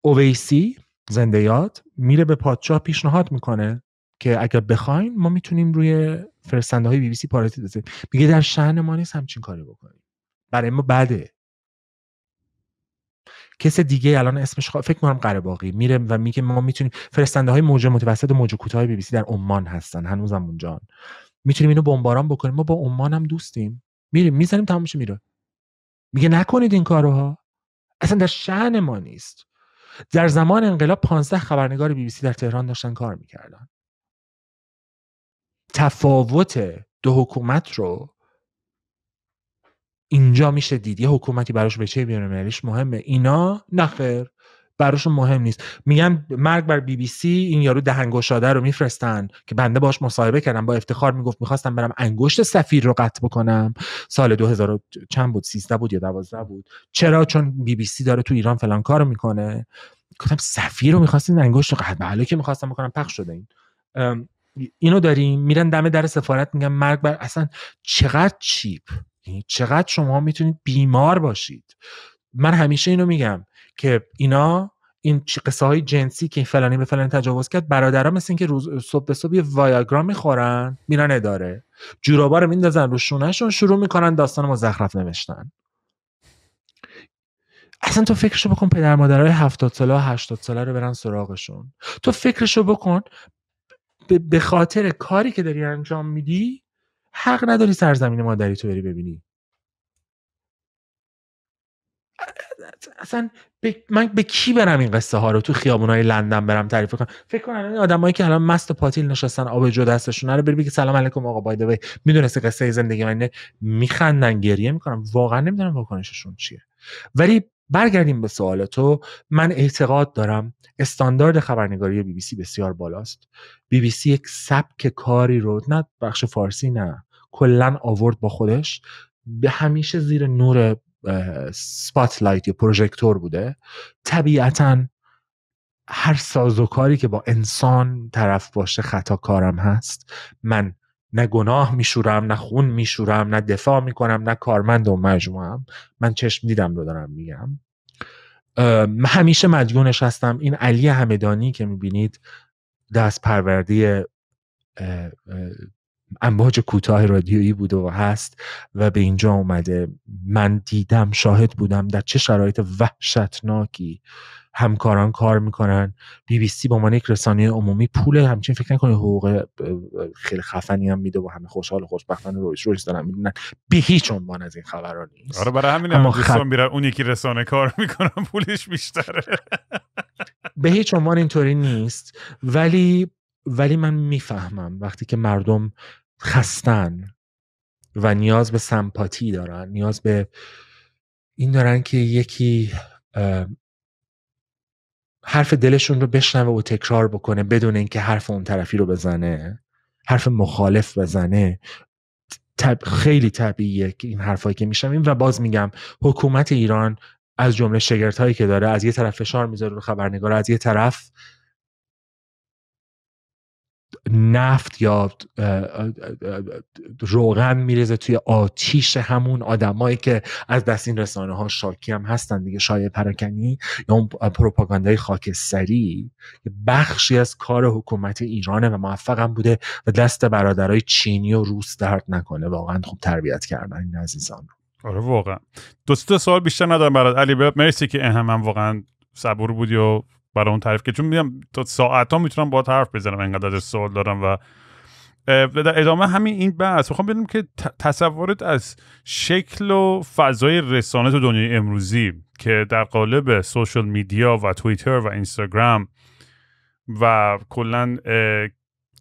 اویسی زنده یاد میره به پادشاه پیشنهاد میکنه که اگر بخواین ما میتونیم روی فرستنده های بی بی سی پارازیت بزنیم میگه در شهن ما نیست همچین کاری بکنیم برای ما بده کس دیگه الان اسمش خوا... فکر کنم قره میره و میگه ما میتونیم فرستنده های موج متوسط و موج کوتاه بی بی سی در عمان هستن هنوزم اونجان میتونیم اینو بمباران بکنیم ما با عمان هم دوستیم میریم میزنیم تمامش میره میگه نکنید این کارها اصلا در شعن ما نیست در زمان انقلاب 15 خبرنگار بی بی سی در تهران داشتن کار میکردن تفاوت دو حکومت رو اینجا میشه دید یه حکومتی براش بچه چه یعنی مهمه اینا نخیر براشون مهم نیست میگم مرگ بر بی بی سی این یارو دهنگشاده رو میفرستن که بنده باش مصاحبه کردم با افتخار میگفت میخواستم برم انگشت سفیر رو قطع بکنم سال 2000 چند بود 13 بود یا 12 بود چرا چون بی بی سی داره تو ایران فلان کارو میکنه گفتم سفیر رو میخواستین انگشت رو قطع بله که میخواستم بکنم پخش شده این اینو داریم میرن دم در سفارت میگم مرگ بر اصلا چقدر چیپ یعنی چقدر شما میتونید بیمار باشید من همیشه اینو میگم که اینا این قصه های جنسی که فلانی به فلانی تجاوز کرد برادرها مثل اینکه روز صبح به صبح یه وایاگرام میخورن میرن اداره جورابا رو میندازن رو شونهشون شروع میکنن داستان زخرف نوشتن اصلا تو فکرشو بکن پدر مادرهای هفتاد ساله هشتاد ساله رو برن سراغشون تو فکرشو بکن به خاطر کاری که داری انجام میدی حق نداری سرزمین مادری تو بری ببینی اصلا من به کی برم این قصه ها رو تو خیابون های لندن برم تعریف کنم فکر کنم این آدمایی که الان مست و پاتیل نشستن جو دستشون رو بری بگی سلام علیکم آقا بایده وی میدونستی قصه زندگی من میخندن گریه میکنم واقعا نمیدونم واکنششون چیه ولی برگردیم به سوال تو من اعتقاد دارم استاندارد خبرنگاری بی بی سی بسیار بالاست بی بی سی یک سبک کاری رو نه بخش فارسی نه کلا آورد با خودش به همیشه زیر نور سپاتلایت یا پروژکتور بوده طبیعتا هر ساز و کاری که با انسان طرف باشه خطا کارم هست من نه گناه میشورم نه خون میشورم نه دفاع میکنم نه کارمند و مجموعم من چشم دیدم رو دارم میگم همیشه مدیونش هستم این علی همدانی که میبینید دست پروردی امواج کوتاه رادیویی بوده و هست و به اینجا اومده من دیدم شاهد بودم در چه شرایط وحشتناکی همکاران کار میکنن بی بی سی به عنوان یک رسانه عمومی پول همچین فکر نکنه حقوق خیلی خفنی هم میده و همه خوشحال و خوشبختن رویس رویس دارن میدونن به هیچ عنوان از این خبران نیست آره برای همین هم اون یکی رسانه کار میکنن پولش بیشتره به هیچ عنوان اینطوری نیست ولی ولی من میفهمم وقتی که مردم خستن و نیاز به سمپاتی دارن نیاز به این دارن که یکی حرف دلشون رو بشنوه و تکرار بکنه بدون اینکه حرف اون طرفی رو بزنه حرف مخالف بزنه طب خیلی طبیعیه که این حرفایی که میشنویم و باز میگم حکومت ایران از جمله شگرت هایی که داره از یه طرف فشار میذاره رو خبرنگار از یه طرف نفت یا روغن میریزه توی آتیش همون آدمایی که از دست این رسانه ها شاکی هم هستن دیگه شایع پراکنی یا اون پروپاگاندای خاکستری که بخشی از کار حکومت ایرانه و موفق هم بوده و دست برادرای چینی و روس درد نکنه واقعا خوب تربیت کردن این عزیزان آره واقعا دو سه سوال بیشتر ندارم برات علی مرسی که هم, هم واقعا صبور بودی و برای اون تعریف که چون میگم تا ساعت ها میتونم باهات حرف بزنم انقدر از سوال دارم و در ادامه همین این بحث میخوام ببینم که تصورت از شکل و فضای رسانه تو دنیای امروزی که در قالب سوشال میدیا و توییتر و اینستاگرام و کلا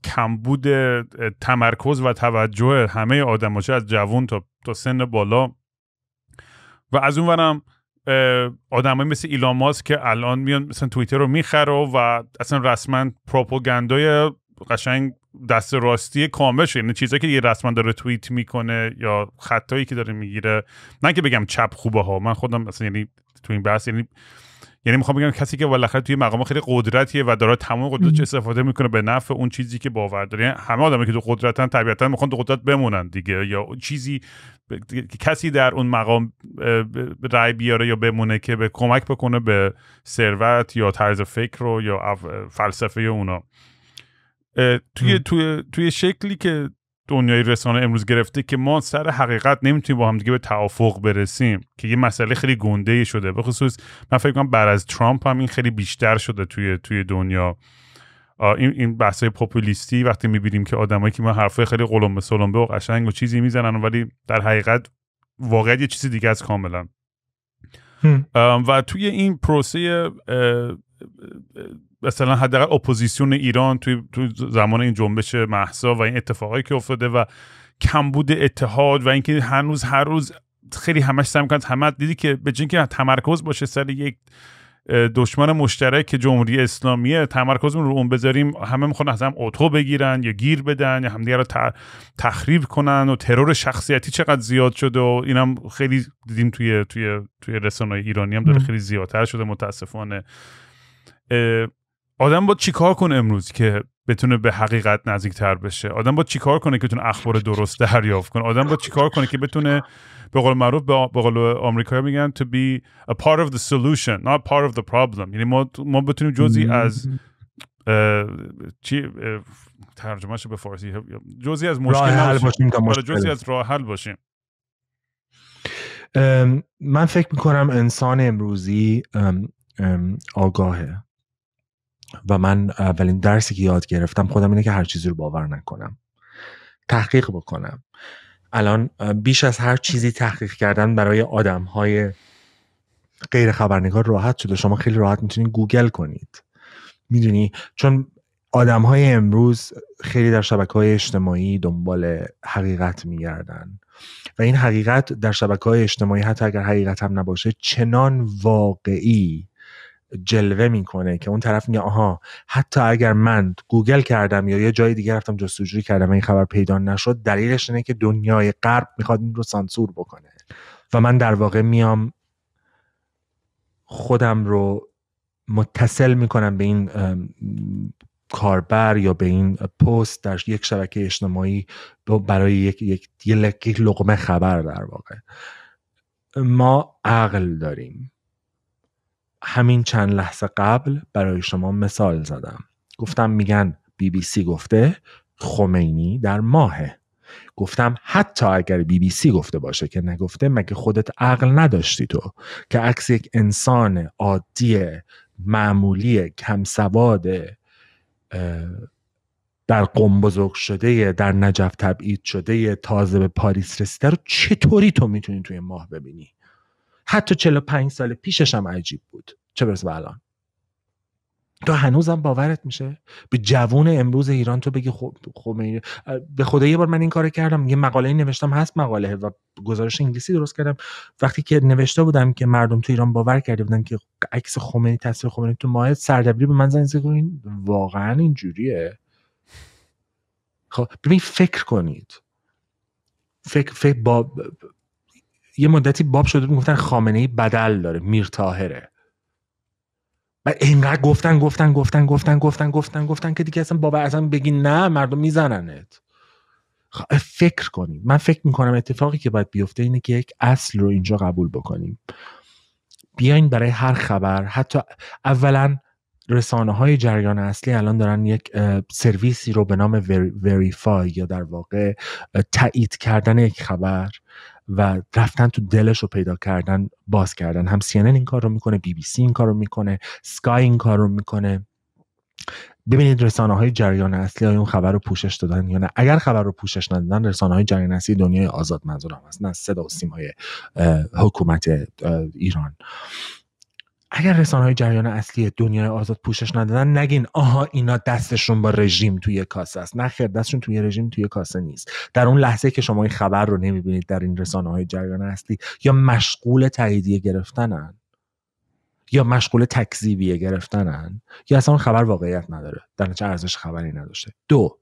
کمبود تمرکز و توجه همه آدم از جوان تا, تا سن بالا و از اونورم آدمای مثل ایلان ماسک که الان میان مثلا توییتر رو میخره و اصلا رسما پروپاگاندای قشنگ دست راستی کاملش یعنی چیزایی که یه رسما داره توییت میکنه یا خطایی که داره میگیره نه که بگم چپ خوبه ها من خودم مثلا یعنی تو این بحث یعنی یعنی میخوام بگم کسی که بالاخره توی مقام خیلی قدرتیه و داره تمام قدرتش استفاده میکنه به نفع اون چیزی که باور داره یعنی همه آدمی که تو قدرتن طبیعتا میخوان تو قدرت بمونن دیگه یا چیزی کسی در اون مقام رای بیاره یا بمونه که به کمک بکنه به ثروت یا طرز فکر رو یا فلسفه اونا توی, توی, توی شکلی که دنیای رسانه امروز گرفته که ما سر حقیقت نمیتونیم با هم دیگه به توافق برسیم که یه مسئله خیلی گنده شده به خصوص من فکر کنم بعد از ترامپ هم این خیلی بیشتر شده توی توی دنیا این این بحث پاپولیستی وقتی میبینیم که آدمایی که ما حرفای خیلی قلمبه سلمبه و قشنگ و چیزی میزنن ولی در حقیقت واقعیت یه چیزی دیگه از کاملا و توی این پروسه مثلا حداقل اپوزیسیون ایران توی تو زمان این جنبش محسا و این اتفاقایی که افتاده و کمبود اتحاد و اینکه هنوز هر روز خیلی همش سعی میکنن همه دیدی که به که تمرکز باشه سر یک دشمن مشترک جمهوری اسلامیه تمرکزمون رو اون بذاریم همه میخوان از هم اتو بگیرن یا گیر بدن یا همدیگه رو تخریب کنن و ترور شخصیتی چقدر زیاد شده و اینم خیلی دیدیم توی توی توی رسانه ایرانی هم داره خیلی زیادتر شده متاسفانه آدم با چیکار کنه امروز که بتونه به حقیقت نزدیک تر بشه آدم با چیکار کنه که بتونه اخبار درست دریافت کنه آدم با چیکار کنه که بتونه به قول معروف به قول آمریکایی میگن to be a part of the solution not part of the problem یعنی ما بتونیم جزی از چی ترجمهش به فارسی جزی از مشکل باشیم آره، جزی از راه حل باشیم من فکر میکنم انسان امروزی آگاهه و من اولین درسی که یاد گرفتم خودم اینه که هر چیزی رو باور نکنم تحقیق بکنم الان بیش از هر چیزی تحقیق کردن برای آدم های غیر خبرنگار راحت شده شما خیلی راحت میتونید گوگل کنید میدونی چون آدم های امروز خیلی در شبکه های اجتماعی دنبال حقیقت میگردن و این حقیقت در شبکه های اجتماعی حتی اگر حقیقت هم نباشه چنان واقعی جلوه میکنه که اون طرف میگه آها حتی اگر من گوگل کردم یا یه جای دیگه رفتم جستجوی کردم این خبر پیدا نشد دلیلش اینه که دنیای غرب میخواد این رو سانسور بکنه و من در واقع میام خودم رو متصل میکنم به این کاربر یا به این پست در یک شبکه اجتماعی برای یک, یک،, یک لقمه خبر در واقع ما عقل داریم همین چند لحظه قبل برای شما مثال زدم گفتم میگن بی بی سی گفته خمینی در ماهه گفتم حتی اگر بی بی سی گفته باشه که نگفته مگه خودت عقل نداشتی تو که عکس یک انسان عادی معمولی کمسواد در قم بزرگ شده در نجف تبعید شده تازه به پاریس رسیده رو چطوری تو میتونی توی ماه ببینی حتی 45 سال پیشش هم عجیب بود چه برسه به الان تو هنوزم باورت میشه به جوون امروز ایران تو بگی خب خب به خدا یه بار من این کار کردم یه مقاله نوشتم هست مقاله و گزارش انگلیسی درست کردم وقتی که نوشته بودم که مردم تو ایران باور کرده بودن که عکس خمینی تصویر خمینی تو ماه سردبری به من زنگ واقعا اینجوریه خب ببین فکر کنید فکر, فکر با یه مدتی باب شده میگفتن خامنه ای بدل داره تاهره. و اینقدر گفتن گفتن گفتن گفتن گفتن گفتن گفتن که دیگه اصلا بابا اصلا بگی نه مردم میزننت خب، فکر کنیم من فکر میکنم اتفاقی که باید بیفته اینه که یک اصل رو اینجا قبول بکنیم بیاین برای هر خبر حتی اولا رسانه های جریان اصلی الان دارن یک سرویسی رو به نام وریفای یا در واقع تایید کردن یک خبر و رفتن تو دلش رو پیدا کردن باز کردن هم CNN این کار رو میکنه بی بی سی این کار رو میکنه سکای این کار رو میکنه ببینید رسانه های جریان اصلی های اون خبر رو پوشش دادن یا نه اگر خبر رو پوشش ندادن رسانه های جریان اصلی دنیای آزاد منظورم هست نه صدا و سیمای حکومت ایران اگر رسانه های جریان اصلی دنیای آزاد پوشش ندادن نگین آها اینا دستشون با رژیم توی کاسه است نه دستشون توی رژیم توی کاسه نیست در اون لحظه که شما این خبر رو نمیبینید در این رسانه های جریان اصلی یا مشغول تاییدیه گرفتنن یا مشغول تکذیبیه گرفتنن یا اصلا خبر واقعیت نداره در نتیجه ارزش خبری نداشته دو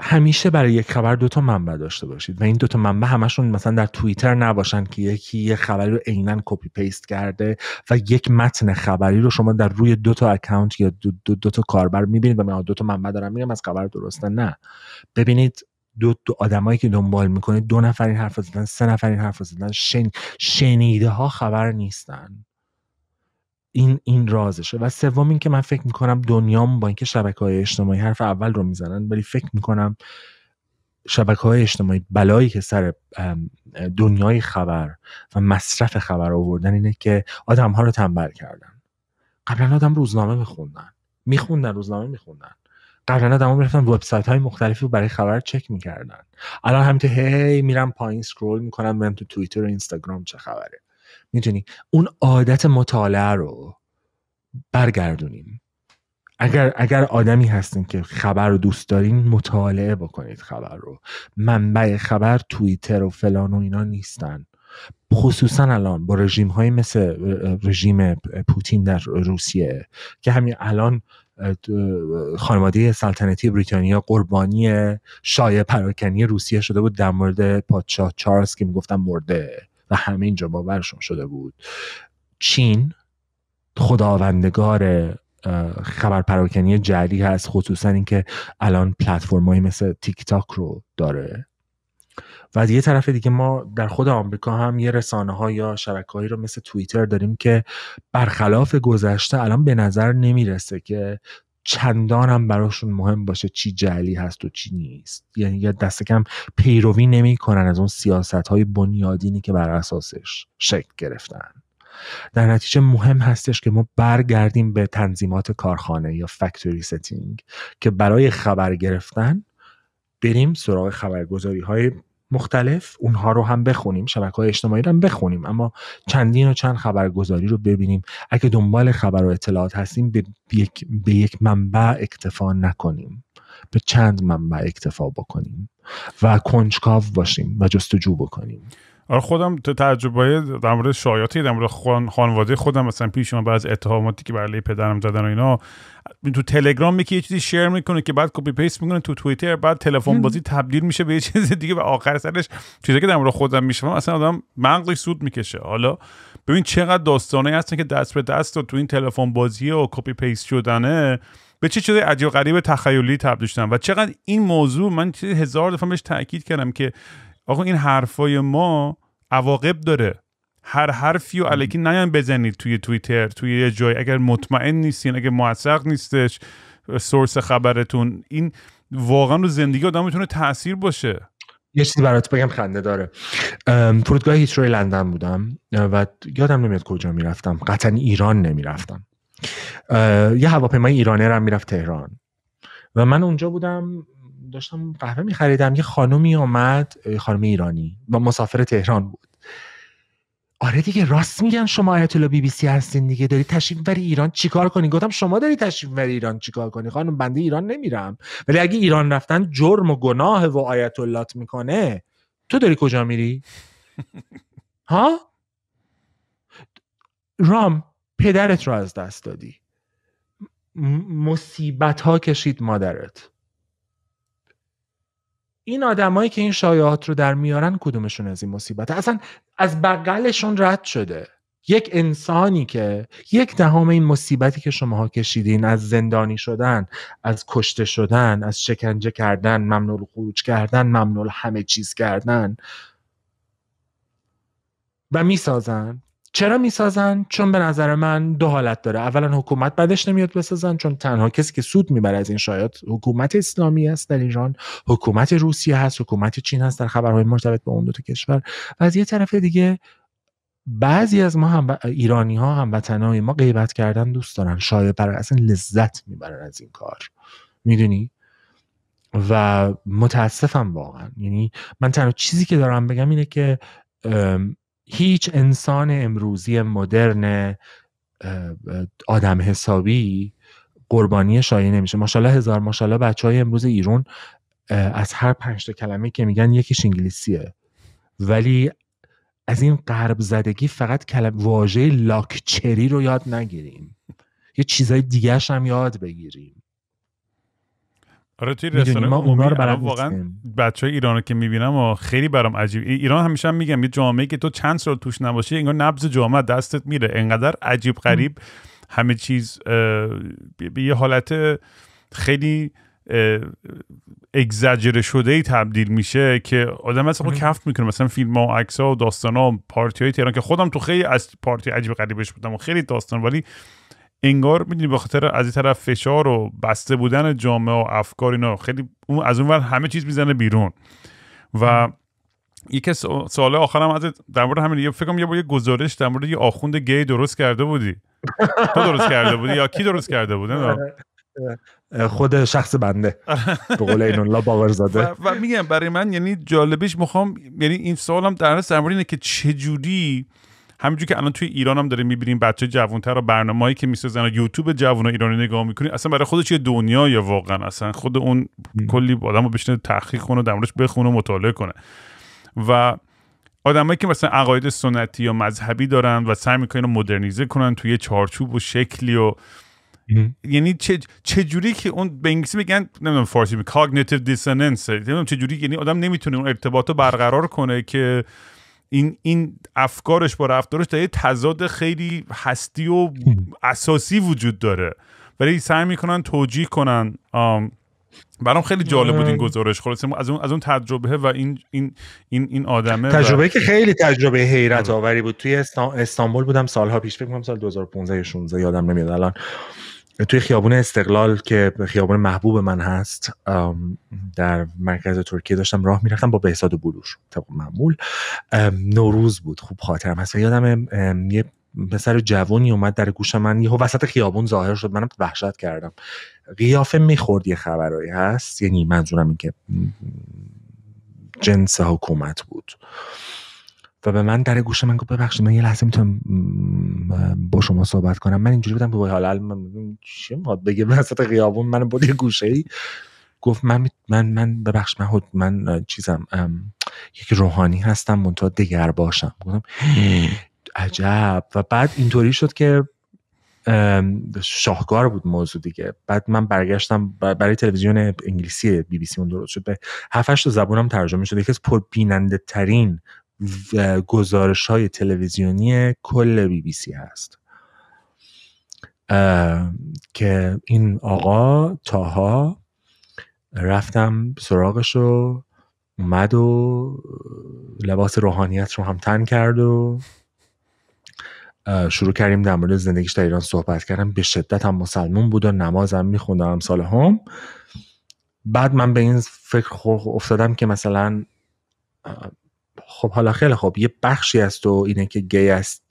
همیشه برای یک خبر دوتا منبع داشته باشید و این دوتا منبع همشون مثلا در توییتر نباشن که یکی یه خبری رو عینا کپی پیست کرده و یک متن خبری رو شما در روی دوتا اکانت یا دو, تا کاربر میبینید و من دوتا منبع دارم میگم از خبر درسته نه ببینید دو, دو آدمایی که دنبال میکنه دو نفر این حرف زدن سه نفر این حرف زدن شن... شنیده ها خبر نیستن این این رازشه و سوم اینکه که من فکر میکنم دنیام با اینکه شبکه های اجتماعی حرف اول رو میزنن ولی فکر میکنم شبکه های اجتماعی بلایی که سر دنیای خبر و مصرف خبر آوردن اینه که آدم ها رو تنبل کردن قبلا آدم روزنامه میخوندن میخوندن روزنامه میخوندن قبلا آدم میرفتن وبسایت های مختلفی رو برای خبر چک میکردن الان همینطور هی میرم پایین سکرول میکنم میرم تو توییتر و اینستاگرام چه خبره میدونی اون عادت مطالعه رو برگردونیم اگر اگر آدمی هستین که خبر رو دوست دارین مطالعه بکنید خبر رو منبع خبر توییتر و فلان و اینا نیستن خصوصا الان با رژیم های مثل رژیم پوتین در روسیه که همین الان خانواده سلطنتی بریتانیا قربانی شایع پراکنی روسیه شده بود در مورد پادشاه چارلز که میگفتن مرده و همه اینجا باورشون شده بود چین خداوندگار خبر پراکنی جعلی هست خصوصا اینکه الان پلتفرمایی مثل تیک تاک رو داره و از یه طرف دیگه ما در خود آمریکا هم یه رسانه ها یا شبکه هایی رو مثل توییتر داریم که برخلاف گذشته الان به نظر نمیرسه که هم براشون مهم باشه چی جعلی هست و چی نیست یعنی یا دست کم پیروی نمیکنن از اون سیاست های بنیادینی که بر اساسش شکل گرفتن در نتیجه مهم هستش که ما برگردیم به تنظیمات کارخانه یا فکتوری ستینگ که برای خبر گرفتن بریم سراغ خبرگزاری های مختلف اونها رو هم بخونیم شبکه های اجتماعی رو هم بخونیم اما چندین و چند خبرگزاری رو ببینیم اگه دنبال خبر و اطلاعات هستیم به یک, به یک منبع اکتفا نکنیم به چند منبع اکتفا بکنیم و کنجکاو باشیم و جستجو بکنیم آره خودم تجربه در مورد شایعاتی در مورد خانواده خودم مثلا پیش من از اتهاماتی که برای پدرم زدن و اینا تو تلگرام میگه یه چیزی شیر میکنه که بعد کپی پیست میکنه تو توییتر بعد تلفن بازی تبدیل میشه به یه چیز دیگه و آخر سرش چیزی که در مورد خودم میشه اصلا آدم منقلش سود میکشه حالا ببین چقدر داستانی هستن که دست به دست و تو این تلفن بازی و کپی پیست شدنه به چه چیز عجیب غریب تخیلی تبدیل شدن و چقدر این موضوع من هزار دفعه بهش تاکید کردم که آقا این حرفای ما عواقب داره هر حرفی و علکی نیان بزنید توی تویتر توی یه جای اگر مطمئن نیستین اگر موثق نیستش سورس خبرتون این واقعا رو زندگی آدم میتونه تاثیر باشه یه چیزی برات بگم خنده داره فرودگاه هیترو لندن بودم و یادم نمیاد کجا میرفتم قطعا ایران نمیرفتم یه هواپیمای ایرانه هم میرفت تهران و من اونجا بودم داشتم قهوه میخریدم یه خانمی آمد خانم ایرانی با مسافر تهران بود آره دیگه راست میگن شما آیت الله بی بی سی هستین دیگه داری تشریف بری ایران چیکار کنی گفتم شما داری تشریف بری ایران چیکار کنی خانم بنده ایران نمیرم ولی اگه ایران رفتن جرم و گناه و آیت الله میکنه تو داری کجا میری ها رام پدرت رو از دست دادی مصیبت ها کشید مادرت این آدمایی که این شایعات رو در میارن کدومشون از این مصیبت اصلا از بغلشون رد شده یک انسانی که یک دهم این مصیبتی که شماها کشیدین از زندانی شدن از کشته شدن از شکنجه کردن ممنوع خروج کردن ممنوع همه چیز کردن و میسازن چرا میسازن چون به نظر من دو حالت داره اولا حکومت بدش نمیاد بسازن چون تنها کسی که سود میبره از این شاید حکومت اسلامی است در ایران حکومت روسیه هست حکومت چین هست در خبرهای مرتبط با اون دو تا کشور و از یه طرف دیگه بعضی از ما هم ایرانی ها هم وطنای ما غیبت کردن دوست دارن شاید برای اصلا لذت میبرن از این کار میدونی و متاسفم واقعا یعنی من تنها چیزی که دارم بگم اینه که هیچ انسان امروزی مدرن آدم حسابی قربانی شایی نمیشه ماشاءالله هزار ماشاءالله بچه های امروز ایرون از هر پنج تا کلمه که میگن یکیش انگلیسیه ولی از این غرب زدگی فقط کلمه واژه لاکچری رو یاد نگیریم یه چیزای دیگرش هم یاد بگیریم آره توی رستوران واقعا بچه های ایران رو که میبینم و خیلی برام عجیب ایران همیشه هم میگم یه جامعه که تو چند سال توش نباشی انگار نبز جامعه دستت میره انقدر عجیب غریب همه چیز به یه حالت خیلی اگزاجره شده ای تبدیل میشه که آدم اصلا کفت میکنه مثلا خب آره. فیلم ها و عکس ها و داستان ها و پارتی های تهران که خودم تو خیلی از پارتی عجیب قریبش بودم و خیلی داستان ولی انگار میدونی به خاطر از این طرف فشار و بسته بودن جامعه و افکار اینا خیلی اون از اون ور همه چیز میزنه بیرون و یک سوال آخرم از در مورد همین یه فکر کنم یه با یه گزارش در مورد یه آخوند گی درست کرده بودی تو درست کرده بودی یا کی درست کرده بود خود شخص بنده به قول این باور و, میگم برای من یعنی جالبش میخوام یعنی این سوالم در اصل در مورد اینه که جوری همینجور که الان توی ایران هم داره میبینیم بچه جوانتر و برنامه‌ای که میسازن یوتیوب جوان ایرانی نگاه میکنین اصلا برای خودش یه یا واقعا اصلا خود اون کلی آدمو بشینه تحقیق کنه در موردش بخونه و مطالعه کنه و آدمایی که مثلا عقاید سنتی یا مذهبی دارن و سعی میکنن مدرنیزه کنن توی چارچوب و شکلی و یعنی چه, چه جوری که اون به انگلیسی میگن نمیدونم فارسی میگن کاگنیتیو دیسوننس چه جوری یعنی آدم نمیتونه اون ارتباطو برقرار کنه که این این افکارش با رفتارش در یه تضاد خیلی هستی و اساسی وجود داره ولی سعی میکنن توجیه کنن برام خیلی جالب بود این آره. گزارش خلاص از اون از اون تجربه و این این این این آدمه تجربه و... که خیلی تجربه حیرت آوری بود توی استانبول بودم سالها پیش فکر کنم سال 2015 یا 16 یادم نمیاد الان توی خیابون استقلال که خیابون محبوب من هست در مرکز ترکیه داشتم راه میرفتم با بهساد و بلور طبق معمول نوروز بود خوب خاطرم هست یادم یه پسر جوانی اومد در گوش من یه وسط خیابون ظاهر شد منم وحشت کردم قیافه میخورد یه خبرایی هست یعنی منظورم این که جنس حکومت بود و به من در گوش من گفت ببخشید من یه لحظه میتونم با شما صحبت کنم من اینجوری بودم که حالا من چی بگه وسط من بود یه گوشه ای گفت من من من ببخش من من چیزم یک روحانی هستم تو دیگر باشم گفتم عجب و بعد اینطوری شد که شاهکار بود موضوع دیگه بعد من برگشتم برای تلویزیون انگلیسی بی بی سی اون درست شد به هفتش زبونم ترجمه شد یکی از بیننده ترین گزارش های تلویزیونی کل بی بی سی هست که این آقا تاها رفتم سراغش و اومد و لباس روحانیت رو هم تن کرد و شروع کردیم در مورد زندگیش در ایران صحبت کردم به شدت هم مسلمون بود و نمازم میخوندم سال هم بعد من به این فکر افتادم که مثلا خب حالا خیلی خب یه بخشی از تو اینه که گی است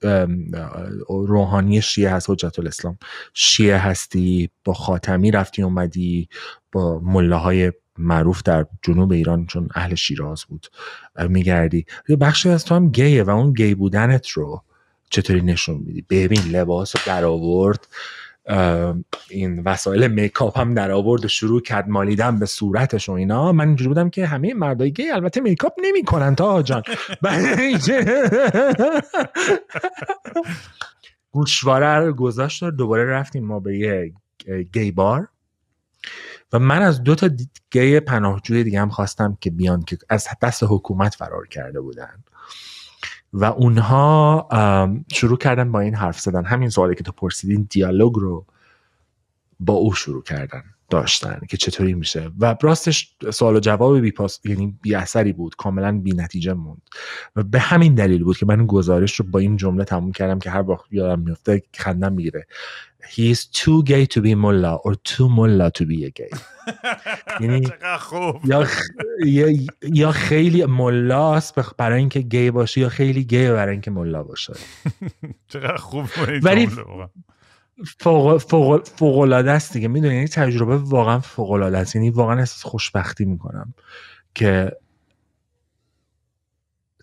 روحانی شیعه هست حجت الاسلام شیعه هستی با خاتمی رفتی اومدی با مله های معروف در جنوب ایران چون اهل شیراز بود میگردی یه بخشی از تو هم گیه و اون گی بودنت رو چطوری نشون میدی ببین لباس رو در آورد این وسایل میکاپ هم در آورد و شروع کرد مالیدن به صورتش و اینا من اینجوری بودم که همه مردای گی البته میکاپ نمیکنن تا جان گوشواره رو گذاشت و دوباره رفتیم ما به یه گی بار و من از دو تا گی پناهجوی دیگه هم خواستم که بیان که از دست حکومت فرار کرده بودن و اونها شروع کردن با این حرف زدن همین سوالی که تو پرسیدین دیالوگ رو با او شروع کردن داشتن که چطوری میشه و راستش سوال و جواب بی پاس یعنی بی اثری بود کاملا بی نتیجه موند و به همین دلیل بود که من گزارش رو با این جمله تموم کردم که هر وقت یادم میفته خندم میگیره he is too gay to be mullah or too mullah to be a gay یعنی یا, یا, خیلی ملاست برای اینکه گی باشه یا خیلی گی برای اینکه ملا باشه چقدر خوب ولی فوق العاده است دیگه میدونی یعنی تجربه واقعا فوق العاده است یعنی واقعا احساس خوشبختی میکنم که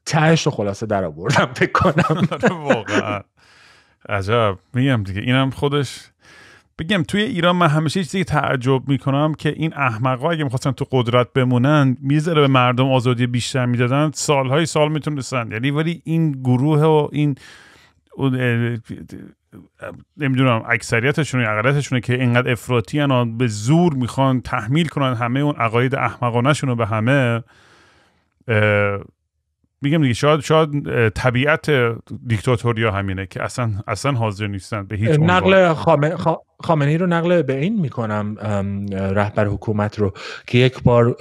تهش رو خلاصه در آوردم فکر کنم آره، واقعا عجب میگم دیگه اینم خودش بگم توی ایران من همیشه چیزی تعجب میکنم که این احمقا اگه میخواستن تو قدرت بمونن میذاره به مردم آزادی بیشتر میدادن سالهای سال میتونستن یعنی ولی این گروه و این نمیدونم اکثریتشون اقلیتشون که اینقدر افراطی به زور میخوان تحمیل کنن همه اون عقاید احمقانشون رو به همه میگم دیگه شاید شاید طبیعت دیکتاتوریا همینه که اصلا اصلا حاضر نیستن به هیچ نقل خامنه رو نقل به این میکنم رهبر حکومت رو که یک بار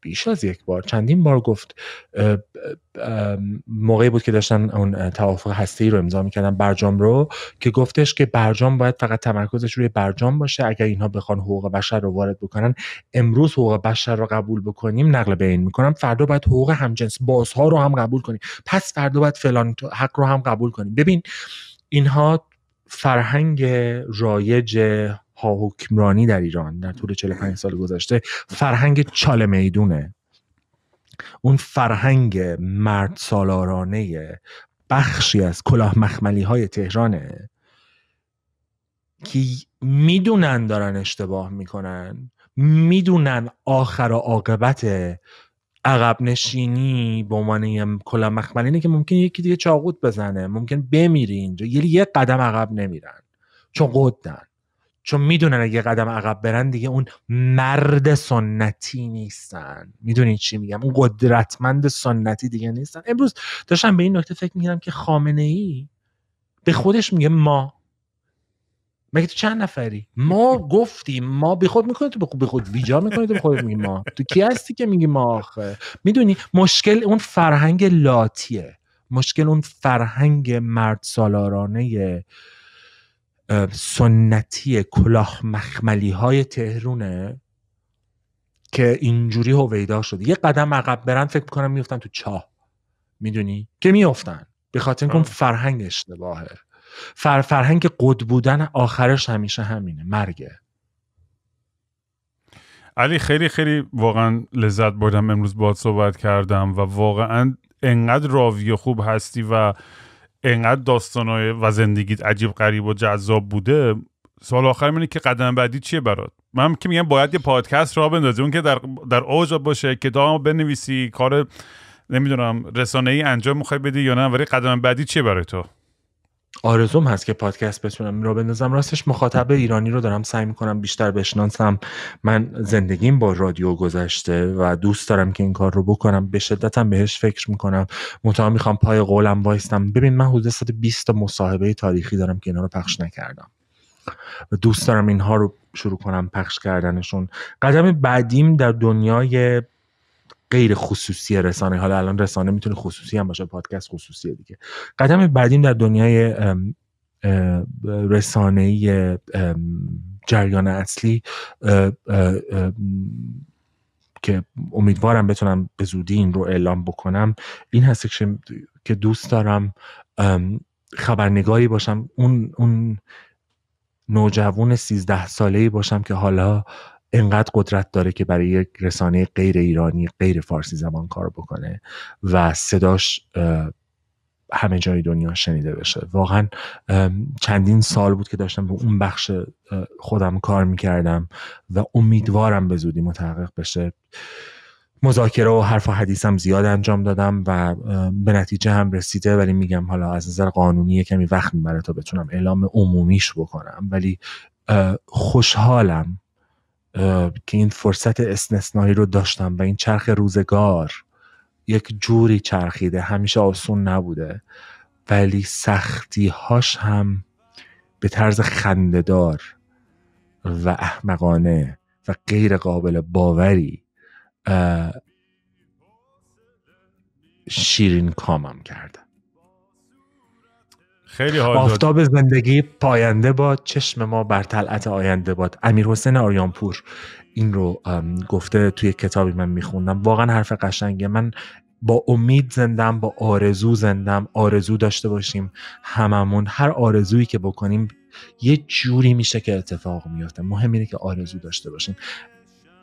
بیش از یک بار چندین بار گفت موقعی بود که داشتن اون توافق هسته رو امضا میکردن برجام رو که گفتش که برجام باید فقط تمرکزش روی برجام باشه اگر اینها بخوان حقوق بشر رو وارد بکنن امروز حقوق بشر رو قبول بکنیم نقل به این میکنم فردا باید حقوق همجنس بازها رو هم قبول کنیم پس فردا باید فلان حق رو هم قبول کنیم ببین اینها فرهنگ رایج ها حکمرانی در ایران در طول 45 سال گذشته فرهنگ چاله میدونه اون فرهنگ مرد سالارانه بخشی از کلاه مخملی های تهرانه که میدونن دارن اشتباه میکنن میدونن آخر و عاقبت عقب نشینی به عنوان کلاه کلا اینه که ممکن یکی دیگه چاقوت بزنه ممکن بمیری اینجا یعنی یه قدم عقب نمیرن چون قدن چون میدونن اگه قدم عقب برن دیگه اون مرد سنتی نیستن میدونین چی میگم اون قدرتمند سنتی دیگه نیستن امروز داشتم به این نکته فکر میکردم که خامنه ای به خودش میگه ما مگه تو چند نفری ما گفتیم ما به خود میکنی تو به خود ویجا میکنید تو به خود میگی ما تو کی هستی که میگی ما آخه میدونی مشکل اون فرهنگ لاتیه مشکل اون فرهنگ مرد سالارانه سنتی کلاه مخملی های تهرونه که اینجوری هویدا شده یه قدم عقب برن فکر میکنم میفتن تو چاه میدونی که میفتن به خاطر اینکه فرهنگ اشتباهه فر فرهنگ قد بودن آخرش همیشه همینه مرگه علی خیلی خیلی واقعا لذت بردم امروز باهات صحبت کردم و واقعا انقدر راوی خوب هستی و انقدر داستانای و زندگیت عجیب غریب و جذاب بوده سال آخر منه که قدم بعدی چیه برات من که میگم باید یه پادکست را بندازی اون که در در اوج باشه کتاب بنویسی کار نمیدونم رسانه ای انجام میخوای بدی یا نه ولی قدم بعدی چیه برای تو آرزوم هست که پادکست بتونم را بندازم راستش مخاطب ایرانی رو دارم سعی میکنم بیشتر بشناسم من زندگیم با رادیو گذشته و دوست دارم که این کار رو بکنم به شدتم بهش فکر میکنم منتها میخوام پای قولم وایستم ببین من حدود 120 تا مصاحبه تاریخی دارم که اینا رو پخش نکردم دوست دارم اینها رو شروع کنم پخش کردنشون قدم بعدیم در دنیای غیر خصوصی رسانه حالا الان رسانه میتونه خصوصی هم باشه پادکست خصوصیه دیگه قدم بعدیم در دنیای رسانه جریان اصلی که امیدوارم بتونم به زودی این رو اعلام بکنم این هست که دوست دارم خبرنگاری باشم اون اون نوجوان سیزده ساله باشم که حالا انقدر قدرت داره که برای یک رسانه غیر ایرانی غیر فارسی زبان کار بکنه و صداش همه جای دنیا شنیده بشه واقعا چندین سال بود که داشتم به اون بخش خودم کار میکردم و امیدوارم به زودی متحقق بشه مذاکره و حرف و حدیثم زیاد انجام دادم و به نتیجه هم رسیده ولی میگم حالا از نظر قانونی کمی وقت میبره تا بتونم اعلام عمومیش بکنم ولی خوشحالم که این فرصت استثنایی رو داشتم و این چرخ روزگار یک جوری چرخیده همیشه آسون نبوده ولی سختی هاش هم به طرز خندهدار و احمقانه و غیر قابل باوری شیرین کامم کرده خیلی حال آفتاب زندگی پاینده با چشم ما بر طلعت آینده باد امیر حسین آریانپور این رو گفته توی کتابی من میخوندم واقعا حرف قشنگه من با امید زندم با آرزو زندم آرزو داشته باشیم هممون هر آرزویی که بکنیم یه جوری میشه که اتفاق میافته مهم اینه که آرزو داشته باشیم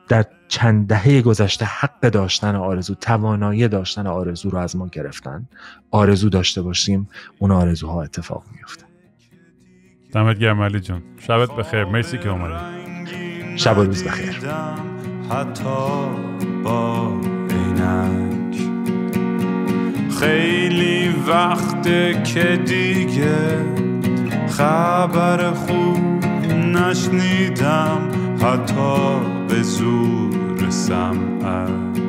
در چند دهه گذشته حق داشتن آرزو توانایی داشتن آرزو رو از ما گرفتن آرزو داشته باشیم اون آرزوها اتفاق میفته دمت گرم علی جون شبت بخیر مرسی که اومدی شب و روز بخیر حتی با خیلی وقت که دیگه خبر خوب نشنیدم حتی به زور سمعت